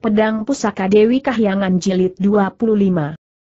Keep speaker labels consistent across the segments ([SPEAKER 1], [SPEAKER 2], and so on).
[SPEAKER 1] Pedang Pusaka Dewi Kahyangan Jilid 25.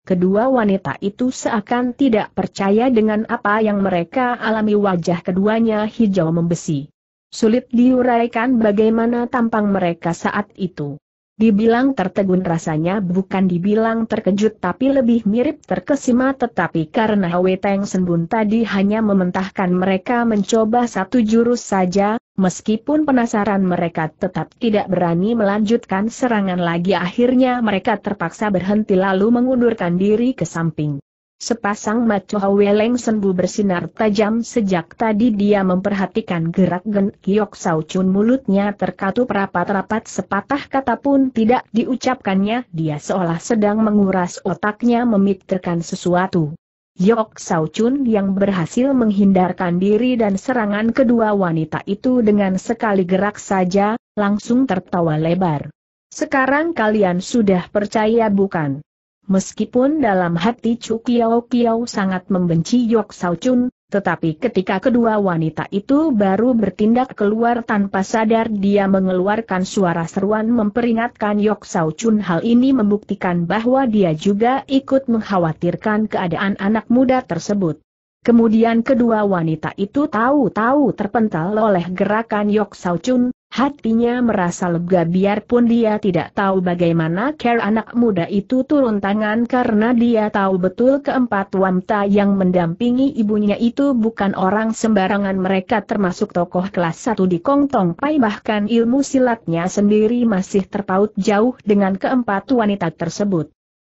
[SPEAKER 1] Kedua wanita itu seakan tidak percaya dengan apa yang mereka alami wajah keduanya hijau membesi. Sulit diuraikan bagaimana tampang mereka saat itu. Dibilang tertegun rasanya bukan dibilang terkejut tapi lebih mirip terkesima tetapi karena Weteng Senbun tadi hanya mementahkan mereka mencoba satu jurus saja, Meskipun penasaran mereka tetap tidak berani melanjutkan serangan lagi akhirnya mereka terpaksa berhenti lalu mengundurkan diri ke samping. Sepasang maco Weleng Senbu bersinar tajam sejak tadi dia memperhatikan gerak Gen Kiok Sao mulutnya terkatup rapat-rapat sepatah kata pun tidak diucapkannya dia seolah sedang menguras otaknya memikirkan sesuatu. Yok Sao Chun yang berhasil menghindarkan diri dan serangan kedua wanita itu dengan sekali gerak saja, langsung tertawa lebar. Sekarang kalian sudah percaya bukan? Meskipun dalam hati Chu Kiao Kiao sangat membenci Yok Sao Chun, tetapi ketika kedua wanita itu baru bertindak keluar tanpa sadar dia mengeluarkan suara seruan memperingatkan Yok Sao Chun hal ini membuktikan bahwa dia juga ikut mengkhawatirkan keadaan anak muda tersebut. Kemudian kedua wanita itu tahu-tahu terpental oleh gerakan Yok Sao Chun, Hatinya merasa lega biarpun dia tidak tahu bagaimana care anak muda itu turun tangan karena dia tahu betul keempat wanita yang mendampingi ibunya itu bukan orang sembarangan mereka termasuk tokoh kelas satu di Kongtong Pai bahkan ilmu silatnya sendiri masih terpaut jauh dengan keempat wanita tersebut.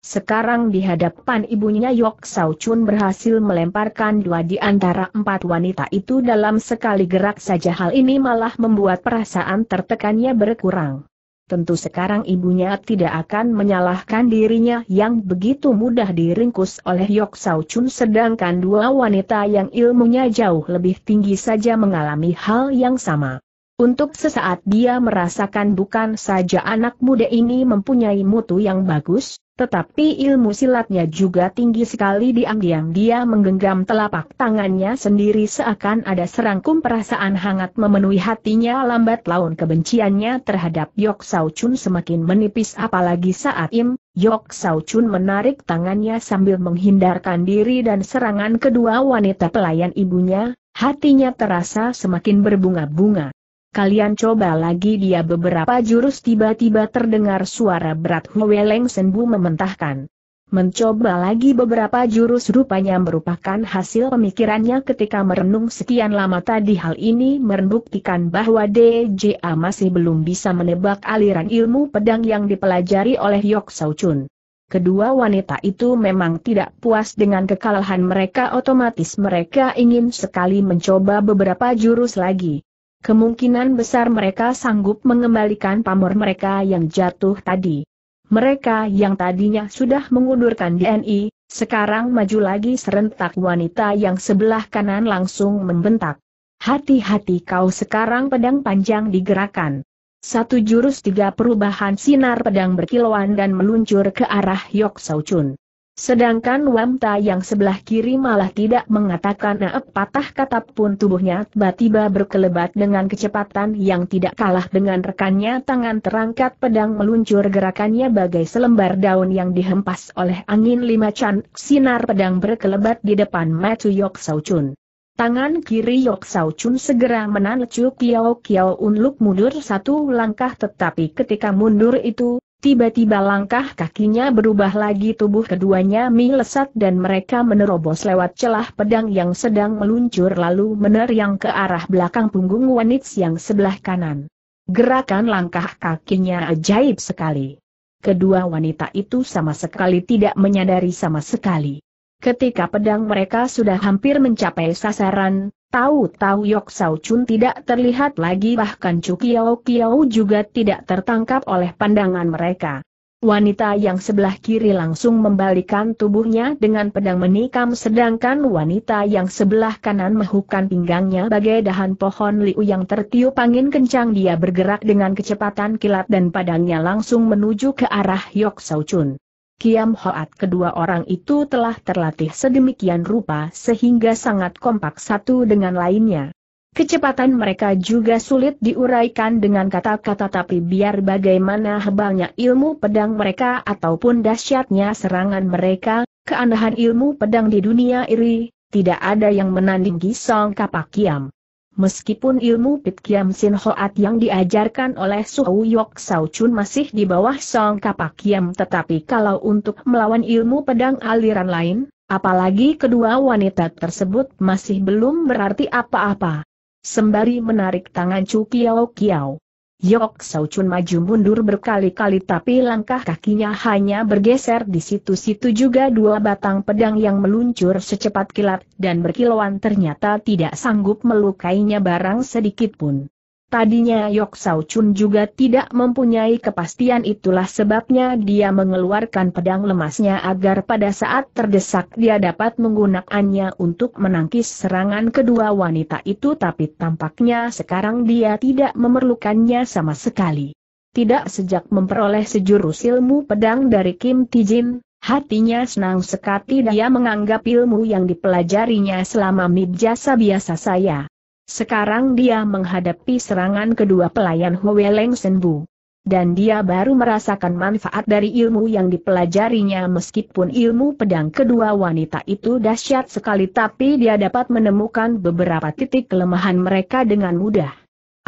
[SPEAKER 1] Sekarang di hadapan ibunya Yok Sao Chun berhasil melemparkan dua di antara empat wanita itu dalam sekali gerak saja hal ini malah membuat perasaan tertekannya berkurang. Tentu sekarang ibunya tidak akan menyalahkan dirinya yang begitu mudah diringkus oleh Yok Sao Chun sedangkan dua wanita yang ilmunya jauh lebih tinggi saja mengalami hal yang sama. Untuk sesaat dia merasakan bukan saja anak muda ini mempunyai mutu yang bagus, tetapi ilmu silatnya juga tinggi sekali diam-diam dia menggenggam telapak tangannya sendiri seakan ada serangkum perasaan hangat memenuhi hatinya lambat laun kebenciannya terhadap Yok Sao Chun semakin menipis apalagi saat Im, Yok Sao Chun menarik tangannya sambil menghindarkan diri dan serangan kedua wanita pelayan ibunya, hatinya terasa semakin berbunga-bunga. Kalian coba lagi dia beberapa jurus tiba-tiba terdengar suara berat Hwe Leng Senbu mementahkan. Mencoba lagi beberapa jurus rupanya merupakan hasil pemikirannya ketika merenung sekian lama tadi hal ini membuktikan bahwa DJA masih belum bisa menebak aliran ilmu pedang yang dipelajari oleh Yok Saucun. Chun. Kedua wanita itu memang tidak puas dengan kekalahan mereka otomatis mereka ingin sekali mencoba beberapa jurus lagi. Kemungkinan besar mereka sanggup mengembalikan pamor mereka yang jatuh tadi. Mereka yang tadinya sudah mengundurkan DNI, sekarang maju lagi serentak wanita yang sebelah kanan langsung membentak. Hati-hati kau sekarang pedang panjang digerakkan. Satu jurus tiga perubahan sinar pedang berkilauan dan meluncur ke arah Yok Sau Chun. Sedangkan Wamta yang sebelah kiri malah tidak mengatakan patah kata pun tubuhnya tiba-tiba berkelebat dengan kecepatan yang tidak kalah dengan rekannya tangan terangkat pedang meluncur gerakannya bagai selembar daun yang dihempas oleh angin lima can, sinar pedang berkelebat di depan Matu Yok Sao Chun. Tangan kiri Yok Sao Chun segera menanecu Kiao Kiao Unluk mundur satu langkah tetapi ketika mundur itu, Tiba-tiba langkah kakinya berubah lagi tubuh keduanya melesat dan mereka menerobos lewat celah pedang yang sedang meluncur lalu meneriang ke arah belakang punggung wanits yang sebelah kanan. Gerakan langkah kakinya ajaib sekali. Kedua wanita itu sama sekali tidak menyadari sama sekali. Ketika pedang mereka sudah hampir mencapai sasaran, Tahu-tahu Yok Sao Chun tidak terlihat lagi bahkan Chu Kiao Kiao juga tidak tertangkap oleh pandangan mereka. Wanita yang sebelah kiri langsung membalikan tubuhnya dengan pedang menikam sedangkan wanita yang sebelah kanan menghukum pinggangnya bagai dahan pohon liu yang tertiup angin kencang dia bergerak dengan kecepatan kilat dan padangnya langsung menuju ke arah Yok Sao Chun. Kiam Hoat kedua orang itu telah terlatih sedemikian rupa sehingga sangat kompak satu dengan lainnya. Kecepatan mereka juga sulit diuraikan dengan kata-kata tapi biar bagaimana hebalnya ilmu pedang mereka ataupun dahsyatnya serangan mereka, keanehan ilmu pedang di dunia iri, tidak ada yang menandingi Song Kapak Kiam. Meskipun ilmu Pit Kiam Sin Hoat yang diajarkan oleh Suhu Yok Sao Chun masih di bawah Song Kapak Kiam tetapi kalau untuk melawan ilmu pedang aliran lain, apalagi kedua wanita tersebut masih belum berarti apa-apa. Sembari menarik tangan Chu Kiao Kiao, Yok Sau Chun maju mundur berkali-kali tapi langkah kakinya hanya bergeser di situ-situ juga dua batang pedang yang meluncur secepat kilat dan berkilauan ternyata tidak sanggup melukainya barang sedikit pun. Tadinya Yok Sao Chun juga tidak mempunyai kepastian itulah sebabnya dia mengeluarkan pedang lemasnya agar pada saat terdesak dia dapat menggunakannya untuk menangkis serangan kedua wanita itu tapi tampaknya sekarang dia tidak memerlukannya sama sekali. Tidak sejak memperoleh sejurus ilmu pedang dari Kim Tijin, Hatinya senang sekali dia menganggap ilmu yang dipelajarinya selama mijasa biasa saya sekarang dia menghadapi serangan kedua pelayan Hwe Leng Senbu. Dan dia baru merasakan manfaat dari ilmu yang dipelajarinya meskipun ilmu pedang kedua wanita itu dahsyat sekali tapi dia dapat menemukan beberapa titik kelemahan mereka dengan mudah.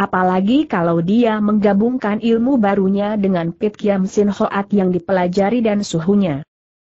[SPEAKER 1] Apalagi kalau dia menggabungkan ilmu barunya dengan Pit Kiam Sin Hoat yang dipelajari dan suhunya.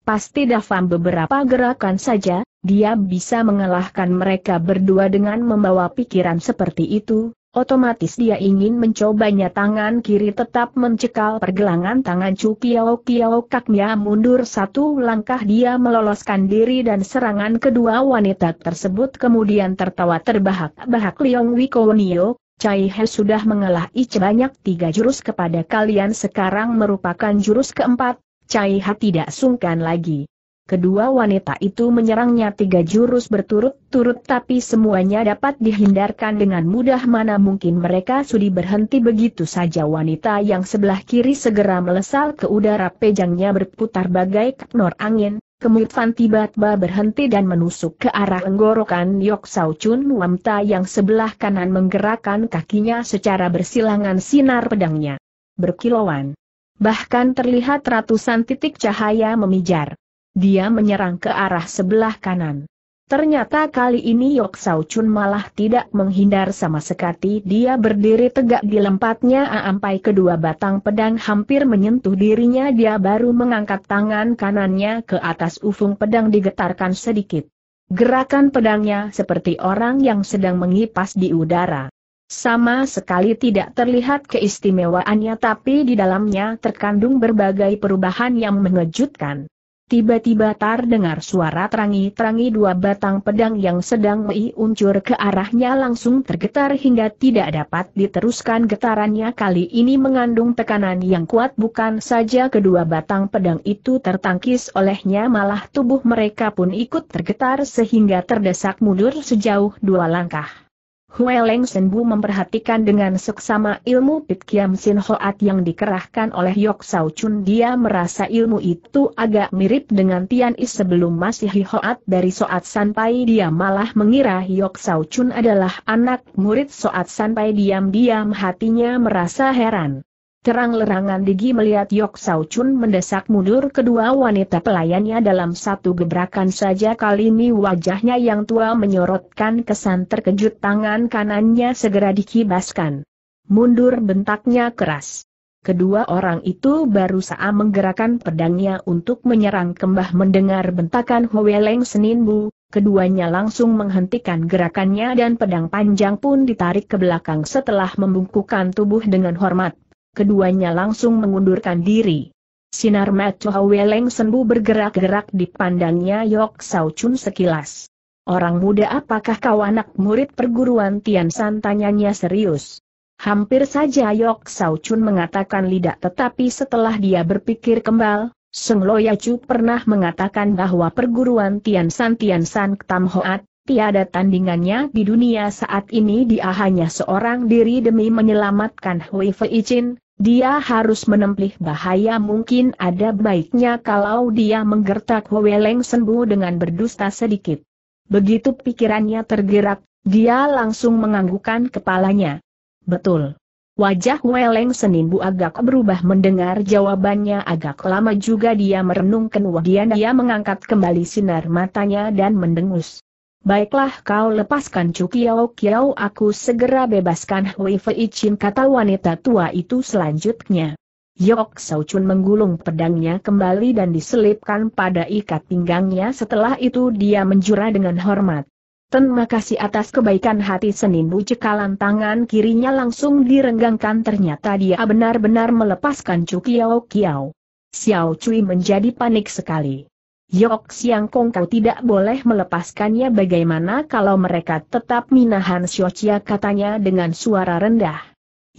[SPEAKER 1] Pasti Dafam beberapa gerakan saja, dia bisa mengalahkan mereka berdua dengan membawa pikiran seperti itu, otomatis dia ingin mencobanya tangan kiri tetap mencekal pergelangan tangan Chu Piao Piao kaknya mundur satu langkah dia meloloskan diri dan serangan kedua wanita tersebut kemudian tertawa terbahak-bahak Leong Wikonio, Chai He sudah mengalah banyak tiga jurus kepada kalian sekarang merupakan jurus keempat, Cai Ha tidak sungkan lagi. Kedua wanita itu menyerangnya tiga jurus berturut-turut tapi semuanya dapat dihindarkan dengan mudah mana mungkin mereka sudi berhenti begitu saja wanita yang sebelah kiri segera melesal ke udara pejangnya berputar bagai kenor angin, kemudian tiba-tiba berhenti dan menusuk ke arah tenggorokan Yok Sao Chun Wamta yang sebelah kanan menggerakkan kakinya secara bersilangan sinar pedangnya. Berkilauan. Bahkan terlihat ratusan titik cahaya memijar. Dia menyerang ke arah sebelah kanan. Ternyata kali ini Yok Sao Chun malah tidak menghindar sama sekali dia berdiri tegak di lempatnya sampai kedua batang pedang hampir menyentuh dirinya dia baru mengangkat tangan kanannya ke atas ufung pedang digetarkan sedikit. Gerakan pedangnya seperti orang yang sedang mengipas di udara. Sama sekali tidak terlihat keistimewaannya tapi di dalamnya terkandung berbagai perubahan yang mengejutkan. Tiba-tiba Tar dengar suara terangi-terangi dua batang pedang yang sedang meiuncur ke arahnya langsung tergetar hingga tidak dapat diteruskan getarannya kali ini mengandung tekanan yang kuat bukan saja kedua batang pedang itu tertangkis olehnya malah tubuh mereka pun ikut tergetar sehingga terdesak mundur sejauh dua langkah. Hue Leng Senbu memperhatikan dengan seksama ilmu Pit Kiam Sin Hoat yang dikerahkan oleh Yok Sao Chun. Dia merasa ilmu itu agak mirip dengan Tian Is sebelum masih Hoat dari Soat Sanpai. Dia malah mengira Yok Sao Chun adalah anak murid Soat Sanpai. Diam-diam hatinya merasa heran. Terang-lerangan Digi melihat Yok Sao Chun mendesak mundur kedua wanita pelayannya dalam satu gebrakan saja kali ini wajahnya yang tua menyorotkan kesan terkejut tangan kanannya segera dikibaskan. Mundur bentaknya keras. Kedua orang itu baru saat menggerakkan pedangnya untuk menyerang kembah mendengar bentakan Hweleng Seninbu, keduanya langsung menghentikan gerakannya dan pedang panjang pun ditarik ke belakang setelah membungkukkan tubuh dengan hormat keduanya langsung mengundurkan diri. Sinar mata Weleng Senbu bergerak-gerak di pandangnya Yok Sao Chun sekilas. Orang muda apakah kau anak murid perguruan Tian San tanyanya serius. Hampir saja Yok Sao Chun mengatakan lidah tetapi setelah dia berpikir kembal, Seng Loya Chu pernah mengatakan bahwa perguruan Tian San Tian San Tam Hoat tiada tandingannya di dunia saat ini dia hanya seorang diri demi menyelamatkan Hui Fei Chin, dia harus menempuh bahaya mungkin ada baiknya kalau dia menggertak Leng Senbu dengan berdusta sedikit. Begitu pikirannya tergerak, dia langsung menganggukkan kepalanya. Betul. Wajah senin Senbu agak berubah mendengar jawabannya agak lama juga dia merenung kemudian dia mengangkat kembali sinar matanya dan mendengus. Baiklah kau lepaskan Cukiao Kiao aku segera bebaskan Hui Fei Chin kata wanita tua itu selanjutnya. Yok Sao Chun menggulung pedangnya kembali dan diselipkan pada ikat pinggangnya setelah itu dia menjura dengan hormat. Terima kasih atas kebaikan hati Senin cekalan tangan kirinya langsung direnggangkan ternyata dia benar-benar melepaskan Cukiao Kiao. Xiao Cui menjadi panik sekali. Yok Siang Kong kau tidak boleh melepaskannya bagaimana kalau mereka tetap minahan Xiochia katanya dengan suara rendah.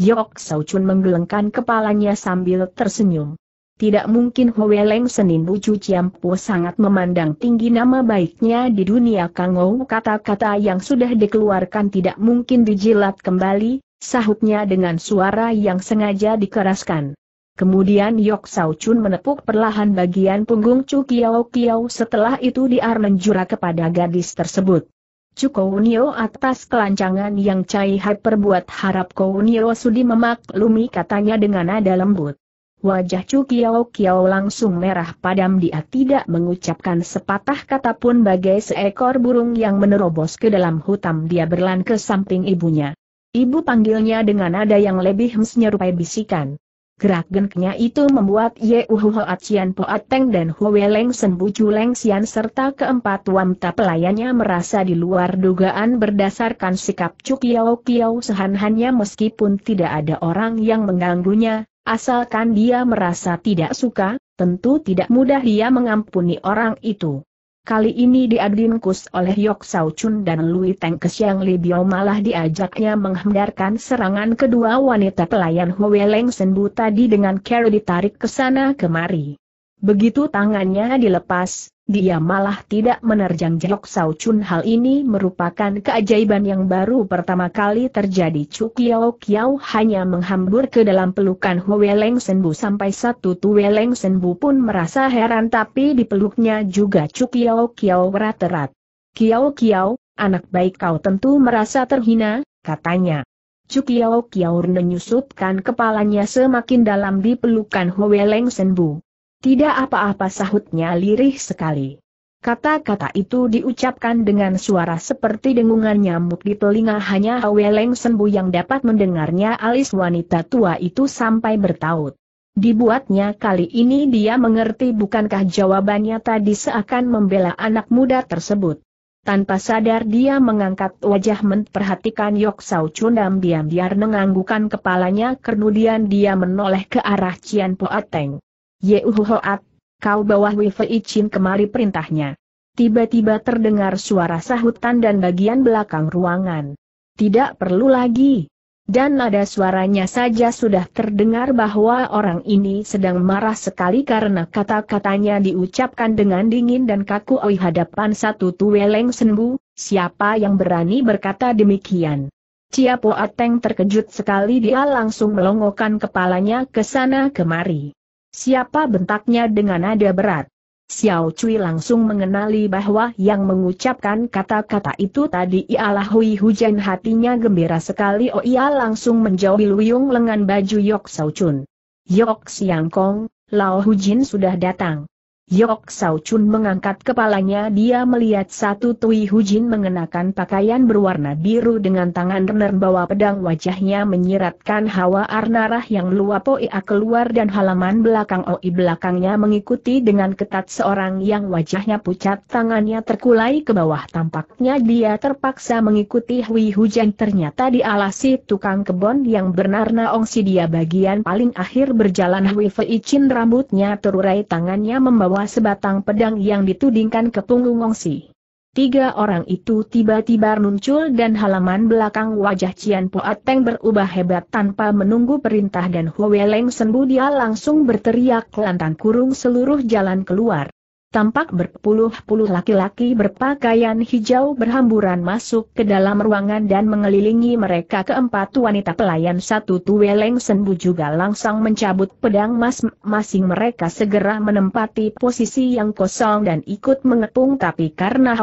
[SPEAKER 1] Yok Sao Chun menggelengkan kepalanya sambil tersenyum. Tidak mungkin Hwe Leng Senin Bucu Ciampu sangat memandang tinggi nama baiknya di dunia Kangou kata-kata yang sudah dikeluarkan tidak mungkin dijilat kembali, sahutnya dengan suara yang sengaja dikeraskan. Kemudian Yok Sao Chun menepuk perlahan bagian punggung Chu Kiao Kiao setelah itu dia menjura kepada gadis tersebut. Chu Kounio atas kelancangan yang Cai Hai perbuat harap Kounio sudi memaklumi katanya dengan nada lembut. Wajah Chu Kiao Kiao langsung merah padam dia tidak mengucapkan sepatah kata pun bagai seekor burung yang menerobos ke dalam hutan dia berlan ke samping ibunya. Ibu panggilnya dengan nada yang lebih menyerupai bisikan. Gerak geniknya itu membuat Ye Uhuho Atsian Xian dan Huwe Leng Sen Leng Sian serta keempat wamta pelayannya merasa di luar dugaan berdasarkan sikap Cuk Yau Kiao sehan-hannya meskipun tidak ada orang yang mengganggunya, asalkan dia merasa tidak suka, tentu tidak mudah dia mengampuni orang itu. Kali ini diadinkus oleh Yok Sao Chun dan Lui Teng Li Biao malah diajaknya menghendarkan serangan kedua wanita pelayan Hwe Leng Senbu tadi dengan cara ditarik ke sana kemari. Begitu tangannya dilepas, dia malah tidak menerjang Jok Sao Chun hal ini merupakan keajaiban yang baru pertama kali terjadi Chu Kiao Kiao hanya menghambur ke dalam pelukan Hwe Leng Senbu sampai satu Tue Leng Senbu pun merasa heran tapi di peluknya juga Chu Kiao Kiao rat erat Kiao Kiao, anak baik kau tentu merasa terhina, katanya. Chu Kiao Kiao menyusutkan kepalanya semakin dalam di pelukan Hwe Leng Senbu. Tidak apa-apa sahutnya lirih sekali. Kata-kata itu diucapkan dengan suara seperti dengungan nyamuk di telinga hanya Leng Sembu yang dapat mendengarnya alis wanita tua itu sampai bertaut. Dibuatnya kali ini dia mengerti bukankah jawabannya tadi seakan membela anak muda tersebut. Tanpa sadar dia mengangkat wajah memperhatikan Yok Sau dan diam-diam menganggukan kepalanya kemudian dia menoleh ke arah Cian Poateng. Yehuhoat, kau bawa Wifei Chin kemari perintahnya. Tiba-tiba terdengar suara sahutan dan bagian belakang ruangan. Tidak perlu lagi. Dan ada suaranya saja sudah terdengar bahwa orang ini sedang marah sekali karena kata-katanya diucapkan dengan dingin dan kaku oi hadapan satu tueleng senbu, siapa yang berani berkata demikian. Cia Poateng terkejut sekali dia langsung melongokan kepalanya ke sana kemari. Siapa bentaknya dengan nada berat? Xiao Cui langsung mengenali bahwa yang mengucapkan kata-kata itu tadi ialah Hui Hujan hatinya gembira sekali oh ia langsung menjauhi Luyung lengan baju Yok Sao Chun. Yok Siang Kong, Lao Hujin sudah datang. Yok Sao Chun mengangkat kepalanya dia melihat satu Tui Hujin mengenakan pakaian berwarna biru dengan tangan bawa pedang wajahnya menyiratkan hawa arnarah yang luapo ia keluar dan halaman belakang oi belakangnya mengikuti dengan ketat seorang yang wajahnya pucat tangannya terkulai ke bawah tampaknya dia terpaksa mengikuti Hui Hujan ternyata di alasi tukang kebon yang bernarna ongsi dia bagian paling akhir berjalan Hui Fei Chin rambutnya terurai tangannya membawa membawa sebatang pedang yang ditudingkan ke punggung Ongsi. Tiga orang itu tiba-tiba muncul dan halaman belakang wajah Cian Poateng berubah hebat tanpa menunggu perintah dan Huweleng sembuh dia langsung berteriak lantang kurung seluruh jalan keluar tampak berpuluh-puluh laki-laki berpakaian hijau berhamburan masuk ke dalam ruangan dan mengelilingi mereka keempat wanita pelayan satu Tuweleng Senbu juga langsung mencabut pedang masing-masing mereka segera menempati posisi yang kosong dan ikut mengepung tapi karena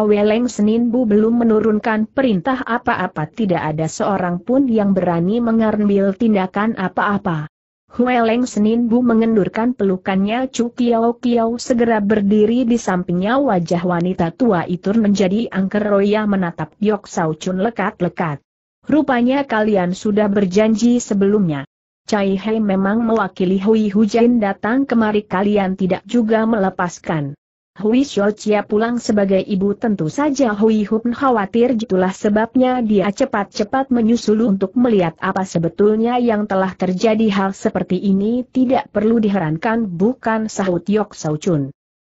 [SPEAKER 1] senin bu belum menurunkan perintah apa-apa tidak ada seorang pun yang berani mengambil tindakan apa-apa. Hueleng Bu mengendurkan pelukannya Chu Kiao Kiao segera berdiri di sampingnya wajah wanita tua itu menjadi angker roya menatap Yok Sao Chun lekat-lekat. Rupanya kalian sudah berjanji sebelumnya. Cai Hei memang mewakili Hui Hujan datang kemari kalian tidak juga melepaskan. Hui Xiaochia pulang sebagai ibu tentu saja Hui Hun khawatir itulah sebabnya dia cepat-cepat menyusul untuk melihat apa sebetulnya yang telah terjadi hal seperti ini tidak perlu diherankan bukan sahut Yok Sao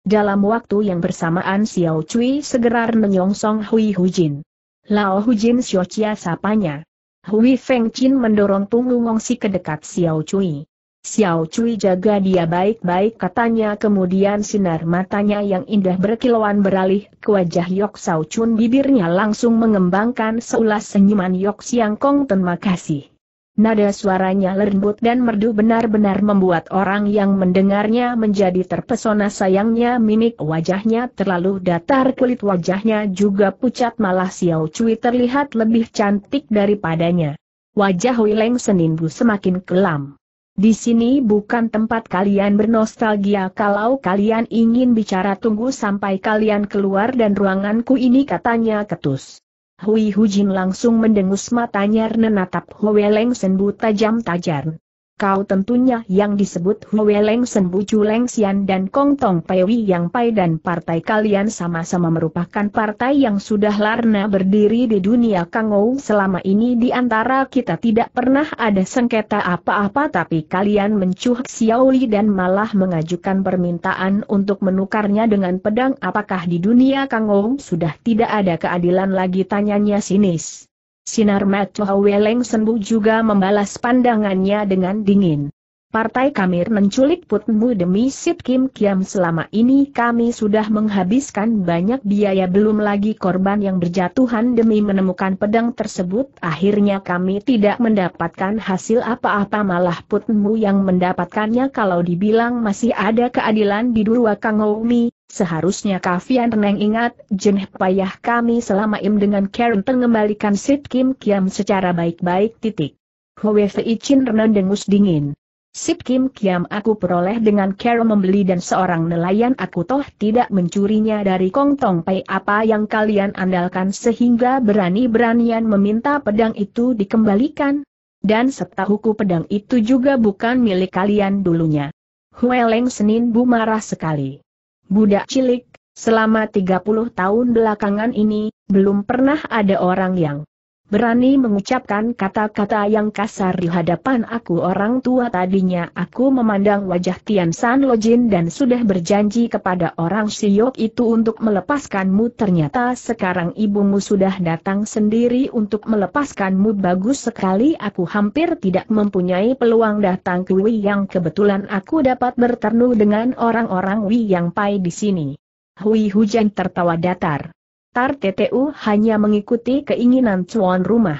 [SPEAKER 1] Dalam waktu yang bersamaan Xiao Cui segera menyongsong Hui Hujin. Lao Hujin Xiaochia sapanya. Hui Feng Chin mendorong punggung Si ke dekat Xiao Cui. Xiao Cui jaga dia baik-baik katanya kemudian sinar matanya yang indah berkilauan beralih ke wajah Yok Sao Chun bibirnya langsung mengembangkan seulas senyuman Yok Siang Kong terima kasih. Nada suaranya lembut dan merdu benar-benar membuat orang yang mendengarnya menjadi terpesona sayangnya mimik wajahnya terlalu datar kulit wajahnya juga pucat malah Xiao Cui terlihat lebih cantik daripadanya. Wajah Hui senin bu semakin kelam. Di sini bukan tempat kalian bernostalgia kalau kalian ingin bicara tunggu sampai kalian keluar dan ruanganku ini katanya ketus. Hui Hujin langsung mendengus matanya menatap Hweleng Senbu tajam tajam kau tentunya yang disebut Hue Leng Senbu Chu Leng Xian dan Kong Tong Pewi Yang Pai dan partai kalian sama-sama merupakan partai yang sudah larna berdiri di dunia Kangou selama ini di antara kita tidak pernah ada sengketa apa-apa tapi kalian mencuh Xiaoli dan malah mengajukan permintaan untuk menukarnya dengan pedang apakah di dunia Kangou sudah tidak ada keadilan lagi tanyanya sinis. Sinar mata Weleng Senbu juga membalas pandangannya dengan dingin. Partai kami menculik putmu demi Sip Kim Kiam selama ini kami sudah menghabiskan banyak biaya belum lagi korban yang berjatuhan demi menemukan pedang tersebut akhirnya kami tidak mendapatkan hasil apa-apa malah putmu yang mendapatkannya kalau dibilang masih ada keadilan di dua Kangoumi. Seharusnya Kavian Reneng ingat, jenih payah kami selama im dengan Karen pengembalikan Sid Kim Kiam secara baik-baik titik. Hwe Fei Chin Renan dengus dingin. Sip Kim Kiam aku peroleh dengan Karen membeli dan seorang nelayan aku toh tidak mencurinya dari Kong Tong Pai apa yang kalian andalkan sehingga berani-beranian meminta pedang itu dikembalikan. Dan setahuku pedang itu juga bukan milik kalian dulunya. Hue Senin Bu marah sekali. Budak cilik, selama 30 tahun belakangan ini, belum pernah ada orang yang berani mengucapkan kata-kata yang kasar di hadapan aku orang tua tadinya aku memandang wajah Tian San Lojin dan sudah berjanji kepada orang Siok itu untuk melepaskanmu ternyata sekarang ibumu sudah datang sendiri untuk melepaskanmu bagus sekali aku hampir tidak mempunyai peluang datang ke Wei yang kebetulan aku dapat bertemu dengan orang-orang Wei yang pai di sini. Hui Hujan tertawa datar. Tar TTU hanya mengikuti keinginan cuan rumah.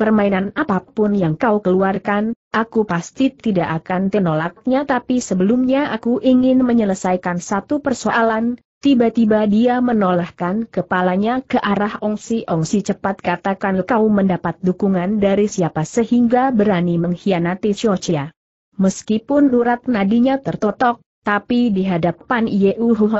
[SPEAKER 1] Permainan apapun yang kau keluarkan, aku pasti tidak akan menolaknya. tapi sebelumnya aku ingin menyelesaikan satu persoalan, Tiba-tiba dia menolakkan kepalanya ke arah Ongsi Ongsi cepat katakan kau mendapat dukungan dari siapa sehingga berani mengkhianati Shochia. Meskipun urat nadinya tertotok, tapi di hadapan Yehu Huho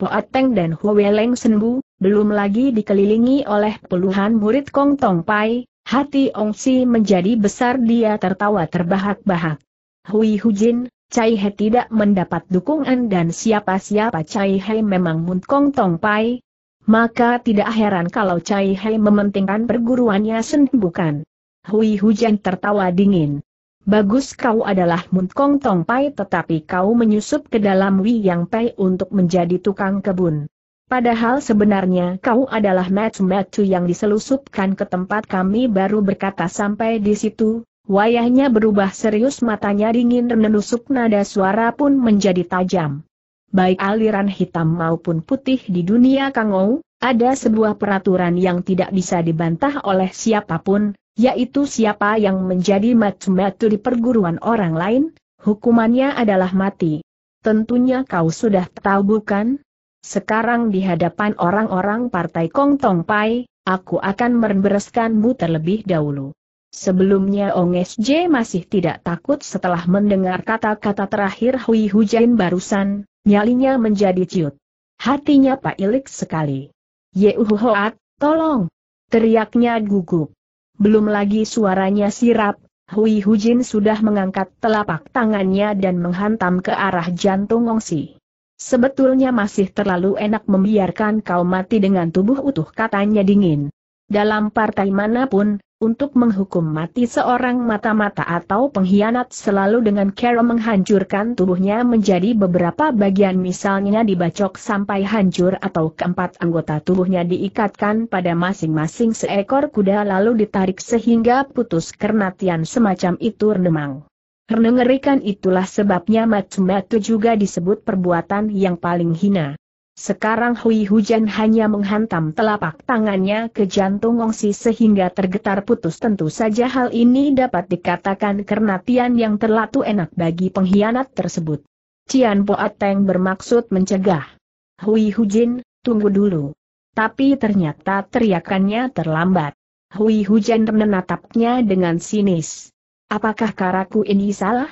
[SPEAKER 1] Poateng dan Huweleng Senbu, belum lagi dikelilingi oleh puluhan murid Kong Tong Pai, hati Ong Si menjadi besar dia tertawa terbahak-bahak. Hui Jin, Cai He tidak mendapat dukungan dan siapa-siapa Cai He memang Mun Kong Tong Pai, maka tidak heran kalau Cai He mementingkan perguruannya sendiri bukan. Hui Hujan tertawa dingin. Bagus kau adalah Mun Kong Tong Pai tetapi kau menyusup ke dalam Wi Yang Pai untuk menjadi tukang kebun. Padahal sebenarnya kau adalah Matsumatsu yang diselusupkan ke tempat kami baru berkata sampai di situ, wayahnya berubah serius matanya dingin menusuk nada suara pun menjadi tajam. Baik aliran hitam maupun putih di dunia Kangou, ada sebuah peraturan yang tidak bisa dibantah oleh siapapun, yaitu siapa yang menjadi Matsumatsu di perguruan orang lain, hukumannya adalah mati. Tentunya kau sudah tahu bukan? Sekarang di hadapan orang-orang partai Kong Tong Pai, aku akan merembereskanmu terlebih dahulu. Sebelumnya Ong SJ masih tidak takut setelah mendengar kata-kata terakhir Hui Hujan barusan, nyalinya menjadi ciut. Hatinya Pak Ilik sekali. Yehuhoat, tolong! Teriaknya gugup. Belum lagi suaranya sirap, Hui Hujin sudah mengangkat telapak tangannya dan menghantam ke arah jantung Ong Si. Sebetulnya masih terlalu enak membiarkan kau mati dengan tubuh utuh katanya dingin. Dalam partai manapun, untuk menghukum mati seorang mata-mata atau pengkhianat selalu dengan cara menghancurkan tubuhnya menjadi beberapa bagian misalnya dibacok sampai hancur atau keempat anggota tubuhnya diikatkan pada masing-masing seekor kuda lalu ditarik sehingga putus karena tian semacam itu renemang. Karena ngerikan itulah sebabnya Matsumatu juga disebut perbuatan yang paling hina. Sekarang Hui Hujan hanya menghantam telapak tangannya ke jantung Ongsi sehingga tergetar putus tentu saja hal ini dapat dikatakan karena Tian yang terlalu enak bagi pengkhianat tersebut. Tian Poateng bermaksud mencegah. Hui Hujin, tunggu dulu. Tapi ternyata teriakannya terlambat. Hui Hujan menatapnya dengan sinis. Apakah karaku ini salah?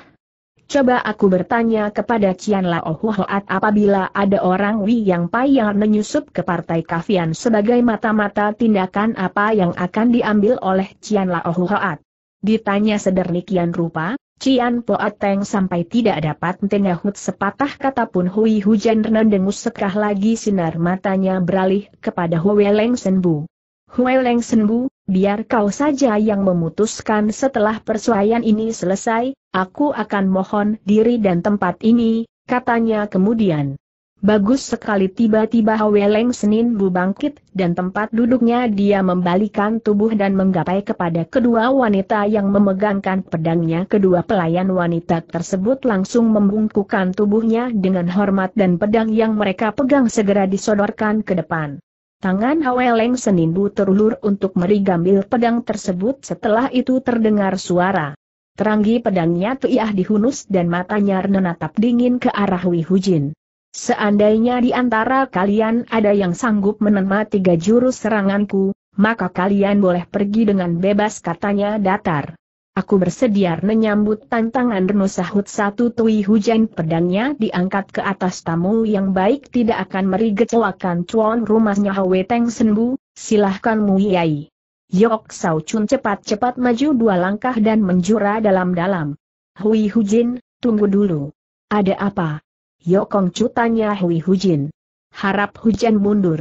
[SPEAKER 1] Coba aku bertanya kepada Cian Lao Huat apabila ada orang Wi yang payah menyusup ke partai kafian sebagai mata-mata tindakan apa yang akan diambil oleh Cian Lao Huat. Ditanya sedernikian rupa, Cian Poateng sampai tidak dapat menyahut sepatah kata pun Hui Hujan Renan dengus sekah lagi sinar matanya beralih kepada Hui Leng Senbu. Hui Leng Senbu, biar kau saja yang memutuskan setelah persuaian ini selesai, aku akan mohon diri dan tempat ini, katanya kemudian. Bagus sekali tiba-tiba Haweleng Senin Bu bangkit dan tempat duduknya dia membalikan tubuh dan menggapai kepada kedua wanita yang memegangkan pedangnya kedua pelayan wanita tersebut langsung membungkukan tubuhnya dengan hormat dan pedang yang mereka pegang segera disodorkan ke depan. Tangan Haweleng Senimbu terulur untuk merigambil pedang tersebut setelah itu terdengar suara. Teranggi pedangnya tuiah dihunus dan matanya menatap dingin ke arah Wihujin. Seandainya di antara kalian ada yang sanggup menerima tiga jurus seranganku, maka kalian boleh pergi dengan bebas katanya datar. Aku bersedia menyambut tantangan Reno sahut satu tui hujan pedangnya diangkat ke atas tamu yang baik tidak akan merigecewakan cuan rumahnya Hwe Teng Senbu, silahkan muiai. Yok Sao Chun cepat-cepat maju dua langkah dan menjura dalam-dalam. Hui Hujin, tunggu dulu. Ada apa? Yok Kong Chu tanya Hui Hujin. Harap hujan mundur.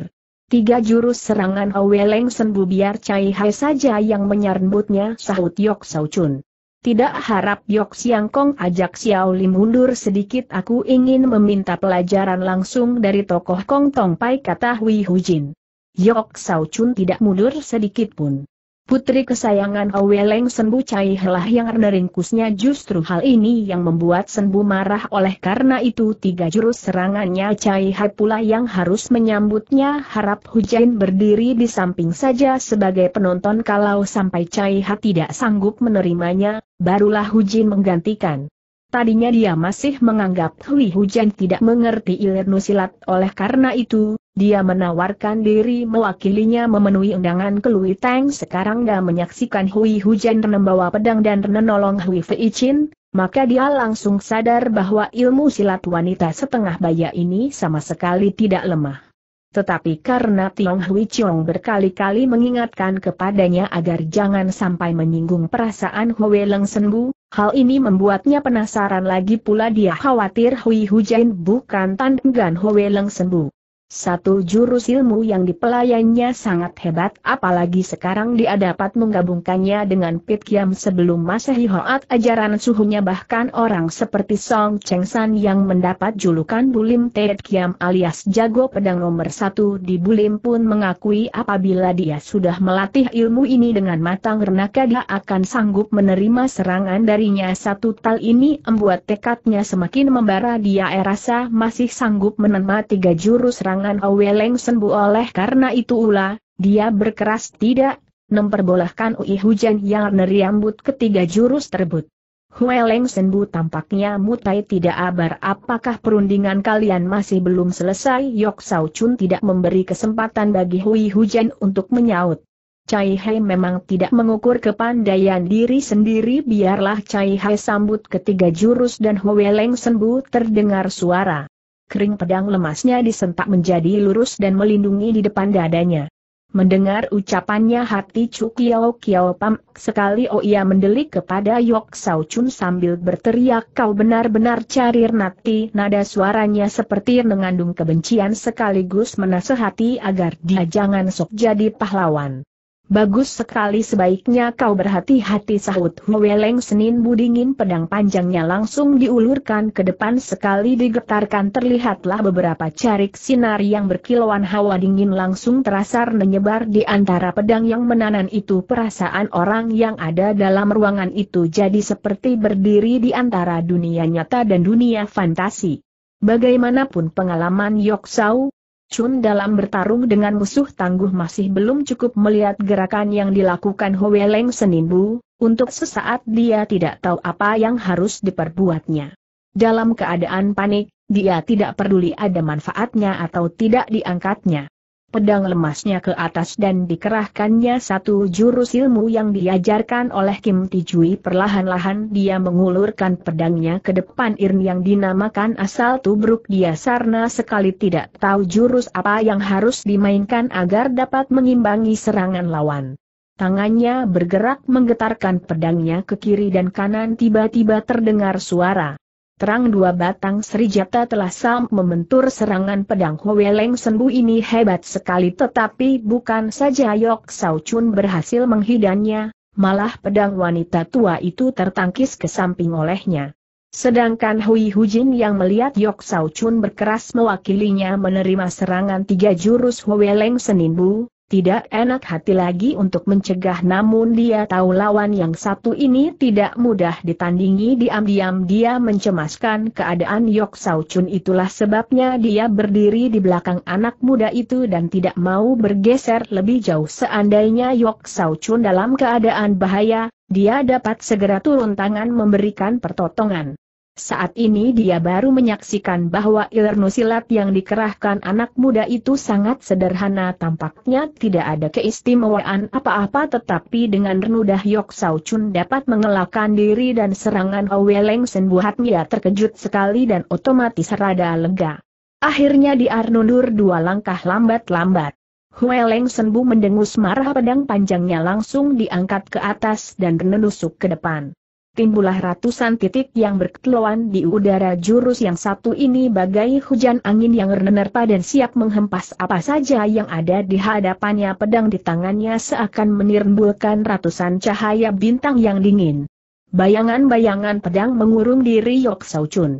[SPEAKER 1] Tiga jurus serangan aweleng Senbu biar cai Hai saja yang menyerbutnya sahut Yok Sau Chun. Tidak harap Yok Siang Kong ajak Xiao li mundur sedikit aku ingin meminta pelajaran langsung dari tokoh Kong Tong Pai kata Hui Hujin. Yok Sau Chun tidak mundur sedikit pun. Putri kesayangan Aweleng Senbu Cai Helah yang ringkusnya justru hal ini yang membuat Senbu marah oleh karena itu tiga jurus serangannya Cai Hai pula yang harus menyambutnya harap Hujain berdiri di samping saja sebagai penonton kalau sampai Cai Hai tidak sanggup menerimanya, barulah Hujin menggantikan. Tadinya dia masih menganggap Hui Hujan tidak mengerti ilmu silat oleh karena itu, dia menawarkan diri mewakilinya memenuhi undangan Lui Tang sekarang dan menyaksikan Hui Hujan membawa pedang dan menolong Hui Fei Chin, maka dia langsung sadar bahwa ilmu silat wanita setengah baya ini sama sekali tidak lemah. Tetapi karena Tiong Hui Chong berkali-kali mengingatkan kepadanya agar jangan sampai menyinggung perasaan Hui Leng Senbu, hal ini membuatnya penasaran lagi pula dia khawatir Hui Hujan bukan tandingan Hui Leng Senbu. Satu jurus ilmu yang dipelayannya sangat hebat apalagi sekarang dia dapat menggabungkannya dengan Pit Kiam sebelum Masehi Hoat ajaran suhunya bahkan orang seperti Song Cheng San yang mendapat julukan Bulim Teet Kiam alias jago pedang nomor satu di Bulim pun mengakui apabila dia sudah melatih ilmu ini dengan matang renaka dia akan sanggup menerima serangan darinya satu tal ini membuat tekadnya semakin membara dia rasa masih sanggup menerima tiga jurus serangan tangan Aweleng sembuh oleh karena itu ula, dia berkeras tidak, memperbolehkan Ui Hujan yang neriambut ketiga jurus terbut. Hueleng Senbu tampaknya mutai tidak abar apakah perundingan kalian masih belum selesai Yok Sao Chun tidak memberi kesempatan bagi Hui Hujan untuk menyaut. Cai Hai memang tidak mengukur kepandaian diri sendiri biarlah Cai Hai sambut ketiga jurus dan Hueleng Senbu terdengar suara kering pedang lemasnya disentak menjadi lurus dan melindungi di depan dadanya. Mendengar ucapannya hati Chu Kiao Kiao Pam, sekali oh ia mendelik kepada Yok Sao Chun sambil berteriak kau benar-benar carir nati nada suaranya seperti mengandung kebencian sekaligus menasehati agar dia jangan sok jadi pahlawan. Bagus sekali sebaiknya kau berhati-hati sahut Hueleng Senin Budingin pedang panjangnya langsung diulurkan ke depan sekali digetarkan terlihatlah beberapa carik sinar yang berkilauan hawa dingin langsung terasa menyebar di antara pedang yang menanan itu perasaan orang yang ada dalam ruangan itu jadi seperti berdiri di antara dunia nyata dan dunia fantasi. Bagaimanapun pengalaman Yoksau, Chun dalam bertarung dengan musuh tangguh masih belum cukup melihat gerakan yang dilakukan Hwe Leng Seninbu. untuk sesaat dia tidak tahu apa yang harus diperbuatnya. Dalam keadaan panik, dia tidak peduli ada manfaatnya atau tidak diangkatnya pedang lemasnya ke atas dan dikerahkannya satu jurus ilmu yang diajarkan oleh Kim Tijui perlahan-lahan dia mengulurkan pedangnya ke depan Irn yang dinamakan asal tubruk dia sarna sekali tidak tahu jurus apa yang harus dimainkan agar dapat mengimbangi serangan lawan. Tangannya bergerak menggetarkan pedangnya ke kiri dan kanan tiba-tiba terdengar suara terang dua batang serijata telah sam membentur serangan pedang Hweleng Senbu ini hebat sekali tetapi bukan saja Yok Sao Chun berhasil menghidannya, malah pedang wanita tua itu tertangkis ke samping olehnya. Sedangkan Hui Hujin yang melihat Yok Sao Chun berkeras mewakilinya menerima serangan tiga jurus Hweleng Senibu tidak enak hati lagi untuk mencegah namun dia tahu lawan yang satu ini tidak mudah ditandingi diam-diam dia mencemaskan keadaan Yok Sao Chun itulah sebabnya dia berdiri di belakang anak muda itu dan tidak mau bergeser lebih jauh seandainya Yok Sao Chun dalam keadaan bahaya, dia dapat segera turun tangan memberikan pertotongan. Saat ini dia baru menyaksikan bahwa ilmu silat yang dikerahkan anak muda itu sangat sederhana tampaknya tidak ada keistimewaan apa-apa tetapi dengan renudah Yok Sao Chun dapat mengelakkan diri dan serangan Hweleng Sen buatnya terkejut sekali dan otomatis rada lega. Akhirnya dia mundur dua langkah lambat-lambat. Hueleng Senbu mendengus marah pedang panjangnya langsung diangkat ke atas dan menusuk ke depan timbullah ratusan titik yang berketeluan di udara jurus yang satu ini bagai hujan angin yang menerpa dan siap menghempas apa saja yang ada di hadapannya pedang di tangannya seakan menirbulkan ratusan cahaya bintang yang dingin. Bayangan-bayangan pedang mengurung diri Yok saucun Chun.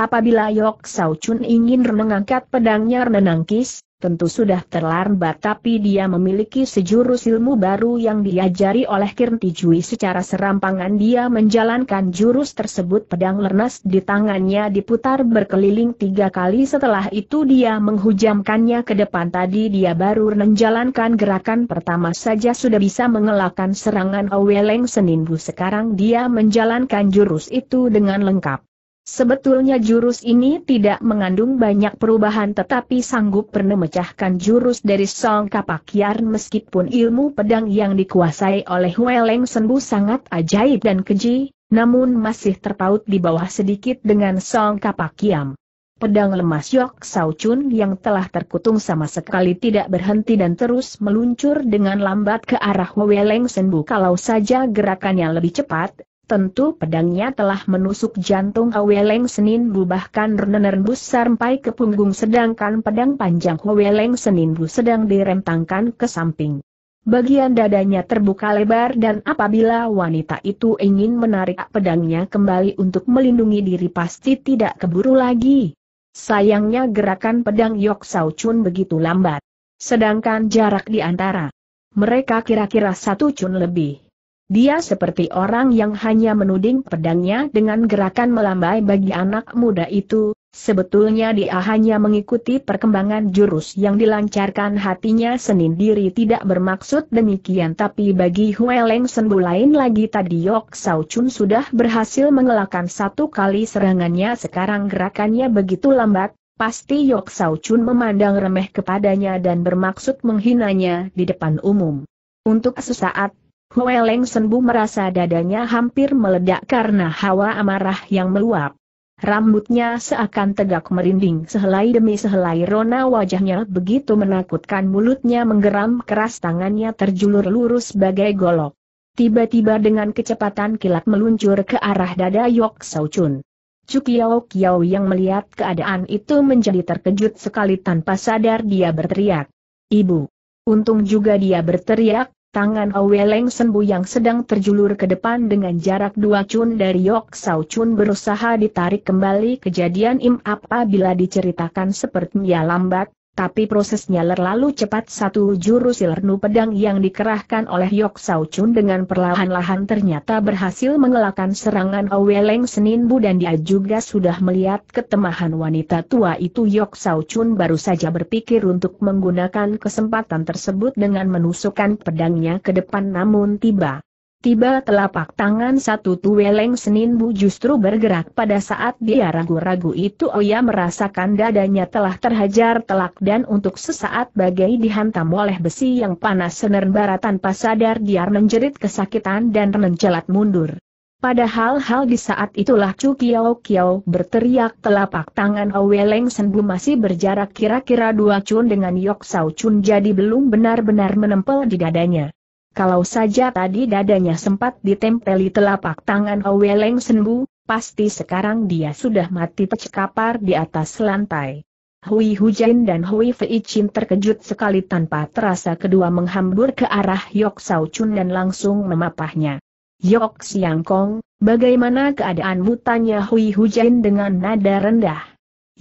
[SPEAKER 1] Apabila Yok saucun Chun ingin mengangkat pedangnya renangkis, tentu sudah terlambat tapi dia memiliki sejurus ilmu baru yang diajari oleh Kirti Jui secara serampangan dia menjalankan jurus tersebut pedang lernas di tangannya diputar berkeliling tiga kali setelah itu dia menghujamkannya ke depan tadi dia baru menjalankan gerakan pertama saja sudah bisa mengelakkan serangan Oweleng Seninbu. sekarang dia menjalankan jurus itu dengan lengkap Sebetulnya jurus ini tidak mengandung banyak perubahan tetapi sanggup pernah mecahkan jurus dari Song Kapak Yarn meskipun ilmu pedang yang dikuasai oleh Weleng Senbu sangat ajaib dan keji, namun masih terpaut di bawah sedikit dengan Song Kapak Yam. Pedang lemas Yok Sao Chun yang telah terkutung sama sekali tidak berhenti dan terus meluncur dengan lambat ke arah Weleng Senbu kalau saja gerakannya lebih cepat, Tentu pedangnya telah menusuk jantung Aweleng Senin Bu bahkan besar sampai ke punggung sedangkan pedang panjang Aweleng Senin Bu sedang direntangkan ke samping. Bagian dadanya terbuka lebar dan apabila wanita itu ingin menarik pedangnya kembali untuk melindungi diri pasti tidak keburu lagi. Sayangnya gerakan pedang Yok Sao Chun begitu lambat. Sedangkan jarak di antara mereka kira-kira satu chun lebih. Dia seperti orang yang hanya menuding pedangnya dengan gerakan melambai bagi anak muda itu, sebetulnya dia hanya mengikuti perkembangan jurus yang dilancarkan hatinya sendiri tidak bermaksud demikian tapi bagi Hueleng Senbu lain lagi tadi Yok Sao Chun sudah berhasil mengelakkan satu kali serangannya sekarang gerakannya begitu lambat, pasti Yok Sao Chun memandang remeh kepadanya dan bermaksud menghinanya di depan umum. Untuk sesaat, Hueleng sembuh merasa dadanya hampir meledak karena hawa amarah yang meluap. Rambutnya seakan tegak merinding sehelai demi sehelai rona wajahnya begitu menakutkan mulutnya menggeram keras tangannya terjulur lurus bagai golok. Tiba-tiba dengan kecepatan kilat meluncur ke arah dada Yok Saucun. Cukiao Kiao yang melihat keadaan itu menjadi terkejut sekali tanpa sadar dia berteriak. Ibu! Untung juga dia berteriak, tangan Hweleng Senbu yang sedang terjulur ke depan dengan jarak dua cun dari Yok sau Chun berusaha ditarik kembali kejadian Im apabila diceritakan seperti ia lambat, tapi prosesnya terlalu cepat satu jurus ilmu pedang yang dikerahkan oleh Yok Sao Chun dengan perlahan-lahan ternyata berhasil mengelakkan serangan Oweleng Senin Bu dan dia juga sudah melihat ketemahan wanita tua itu Yok Sao Chun baru saja berpikir untuk menggunakan kesempatan tersebut dengan menusukkan pedangnya ke depan namun tiba. Tiba telapak tangan satu tuweleng bu justru bergerak pada saat dia ragu-ragu itu ia oh ya merasakan dadanya telah terhajar telak dan untuk sesaat bagai dihantam oleh besi yang panas senerbara tanpa sadar dia menjerit kesakitan dan mencelat mundur. Padahal hal di saat itulah Chu Kiao Kiao berteriak telapak tangan leng oh Oweleng Senbu masih berjarak kira-kira dua cun dengan Yok Sao Chun jadi belum benar-benar menempel di dadanya. Kalau saja tadi dadanya sempat ditempeli telapak tangan Leng Senbu, pasti sekarang dia sudah mati tercekapar di atas lantai. Hui Hujain dan Hui Fei terkejut sekali tanpa terasa kedua menghambur ke arah Yok Sao Chun dan langsung memapahnya. Yok Siang Kong, bagaimana keadaan tanya Hui Hujain dengan nada rendah.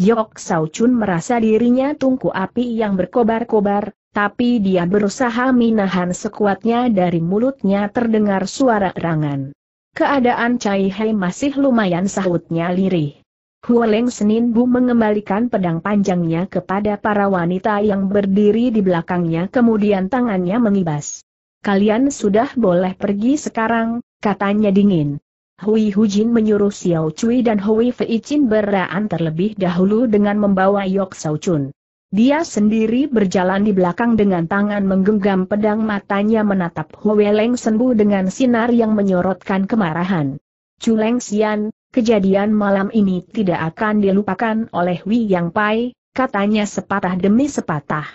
[SPEAKER 1] Yok Sao Chun merasa dirinya tungku api yang berkobar-kobar, tapi dia berusaha menahan sekuatnya dari mulutnya terdengar suara erangan. Keadaan Cai Hei masih lumayan sahutnya lirih. Huoleng Senin Bu mengembalikan pedang panjangnya kepada para wanita yang berdiri di belakangnya kemudian tangannya mengibas. Kalian sudah boleh pergi sekarang, katanya dingin. Hui Hujin menyuruh Xiao Cui dan Hui Fei Chin beraan terlebih dahulu dengan membawa Yok Sao Chun. Dia sendiri berjalan di belakang dengan tangan menggenggam pedang matanya menatap Leng Senbu dengan sinar yang menyorotkan kemarahan. Culeng Xian, kejadian malam ini tidak akan dilupakan oleh Wei Yang Pai, katanya sepatah demi sepatah.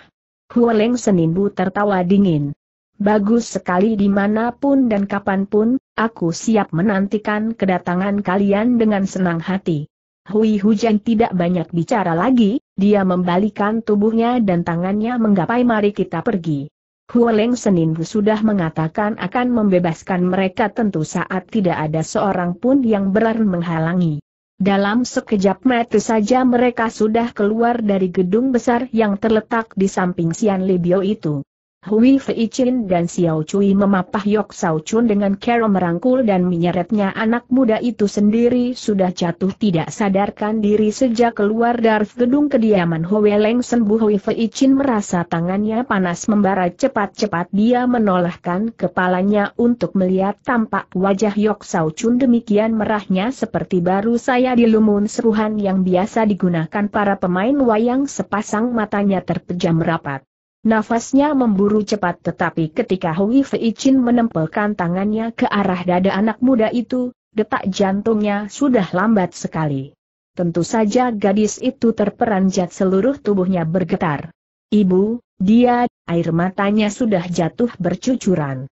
[SPEAKER 1] Hueleng Senbu tertawa dingin. Bagus sekali dimanapun dan kapanpun, aku siap menantikan kedatangan kalian dengan senang hati. Hui Hujan tidak banyak bicara lagi, dia membalikan tubuhnya dan tangannya menggapai mari kita pergi. Huoleng Senin sudah mengatakan akan membebaskan mereka tentu saat tidak ada seorang pun yang berani menghalangi. Dalam sekejap mata saja mereka sudah keluar dari gedung besar yang terletak di samping Sian Libio itu. Hui Fei Chin dan Xiao Cui memapah Yok Sao Chun dengan cara merangkul dan menyeretnya anak muda itu sendiri sudah jatuh tidak sadarkan diri sejak keluar dari gedung kediaman Hui Leng Sembuh Hui Fei Chin merasa tangannya panas membara cepat-cepat dia menolakkan kepalanya untuk melihat tampak wajah Yok Sao Chun demikian merahnya seperti baru saya dilumun seruhan yang biasa digunakan para pemain wayang sepasang matanya terpejam rapat. Nafasnya memburu cepat tetapi ketika Hui Fei Chin menempelkan tangannya ke arah dada anak muda itu, detak jantungnya sudah lambat sekali. Tentu saja gadis itu terperanjat seluruh tubuhnya bergetar. Ibu, dia, air matanya sudah jatuh bercucuran.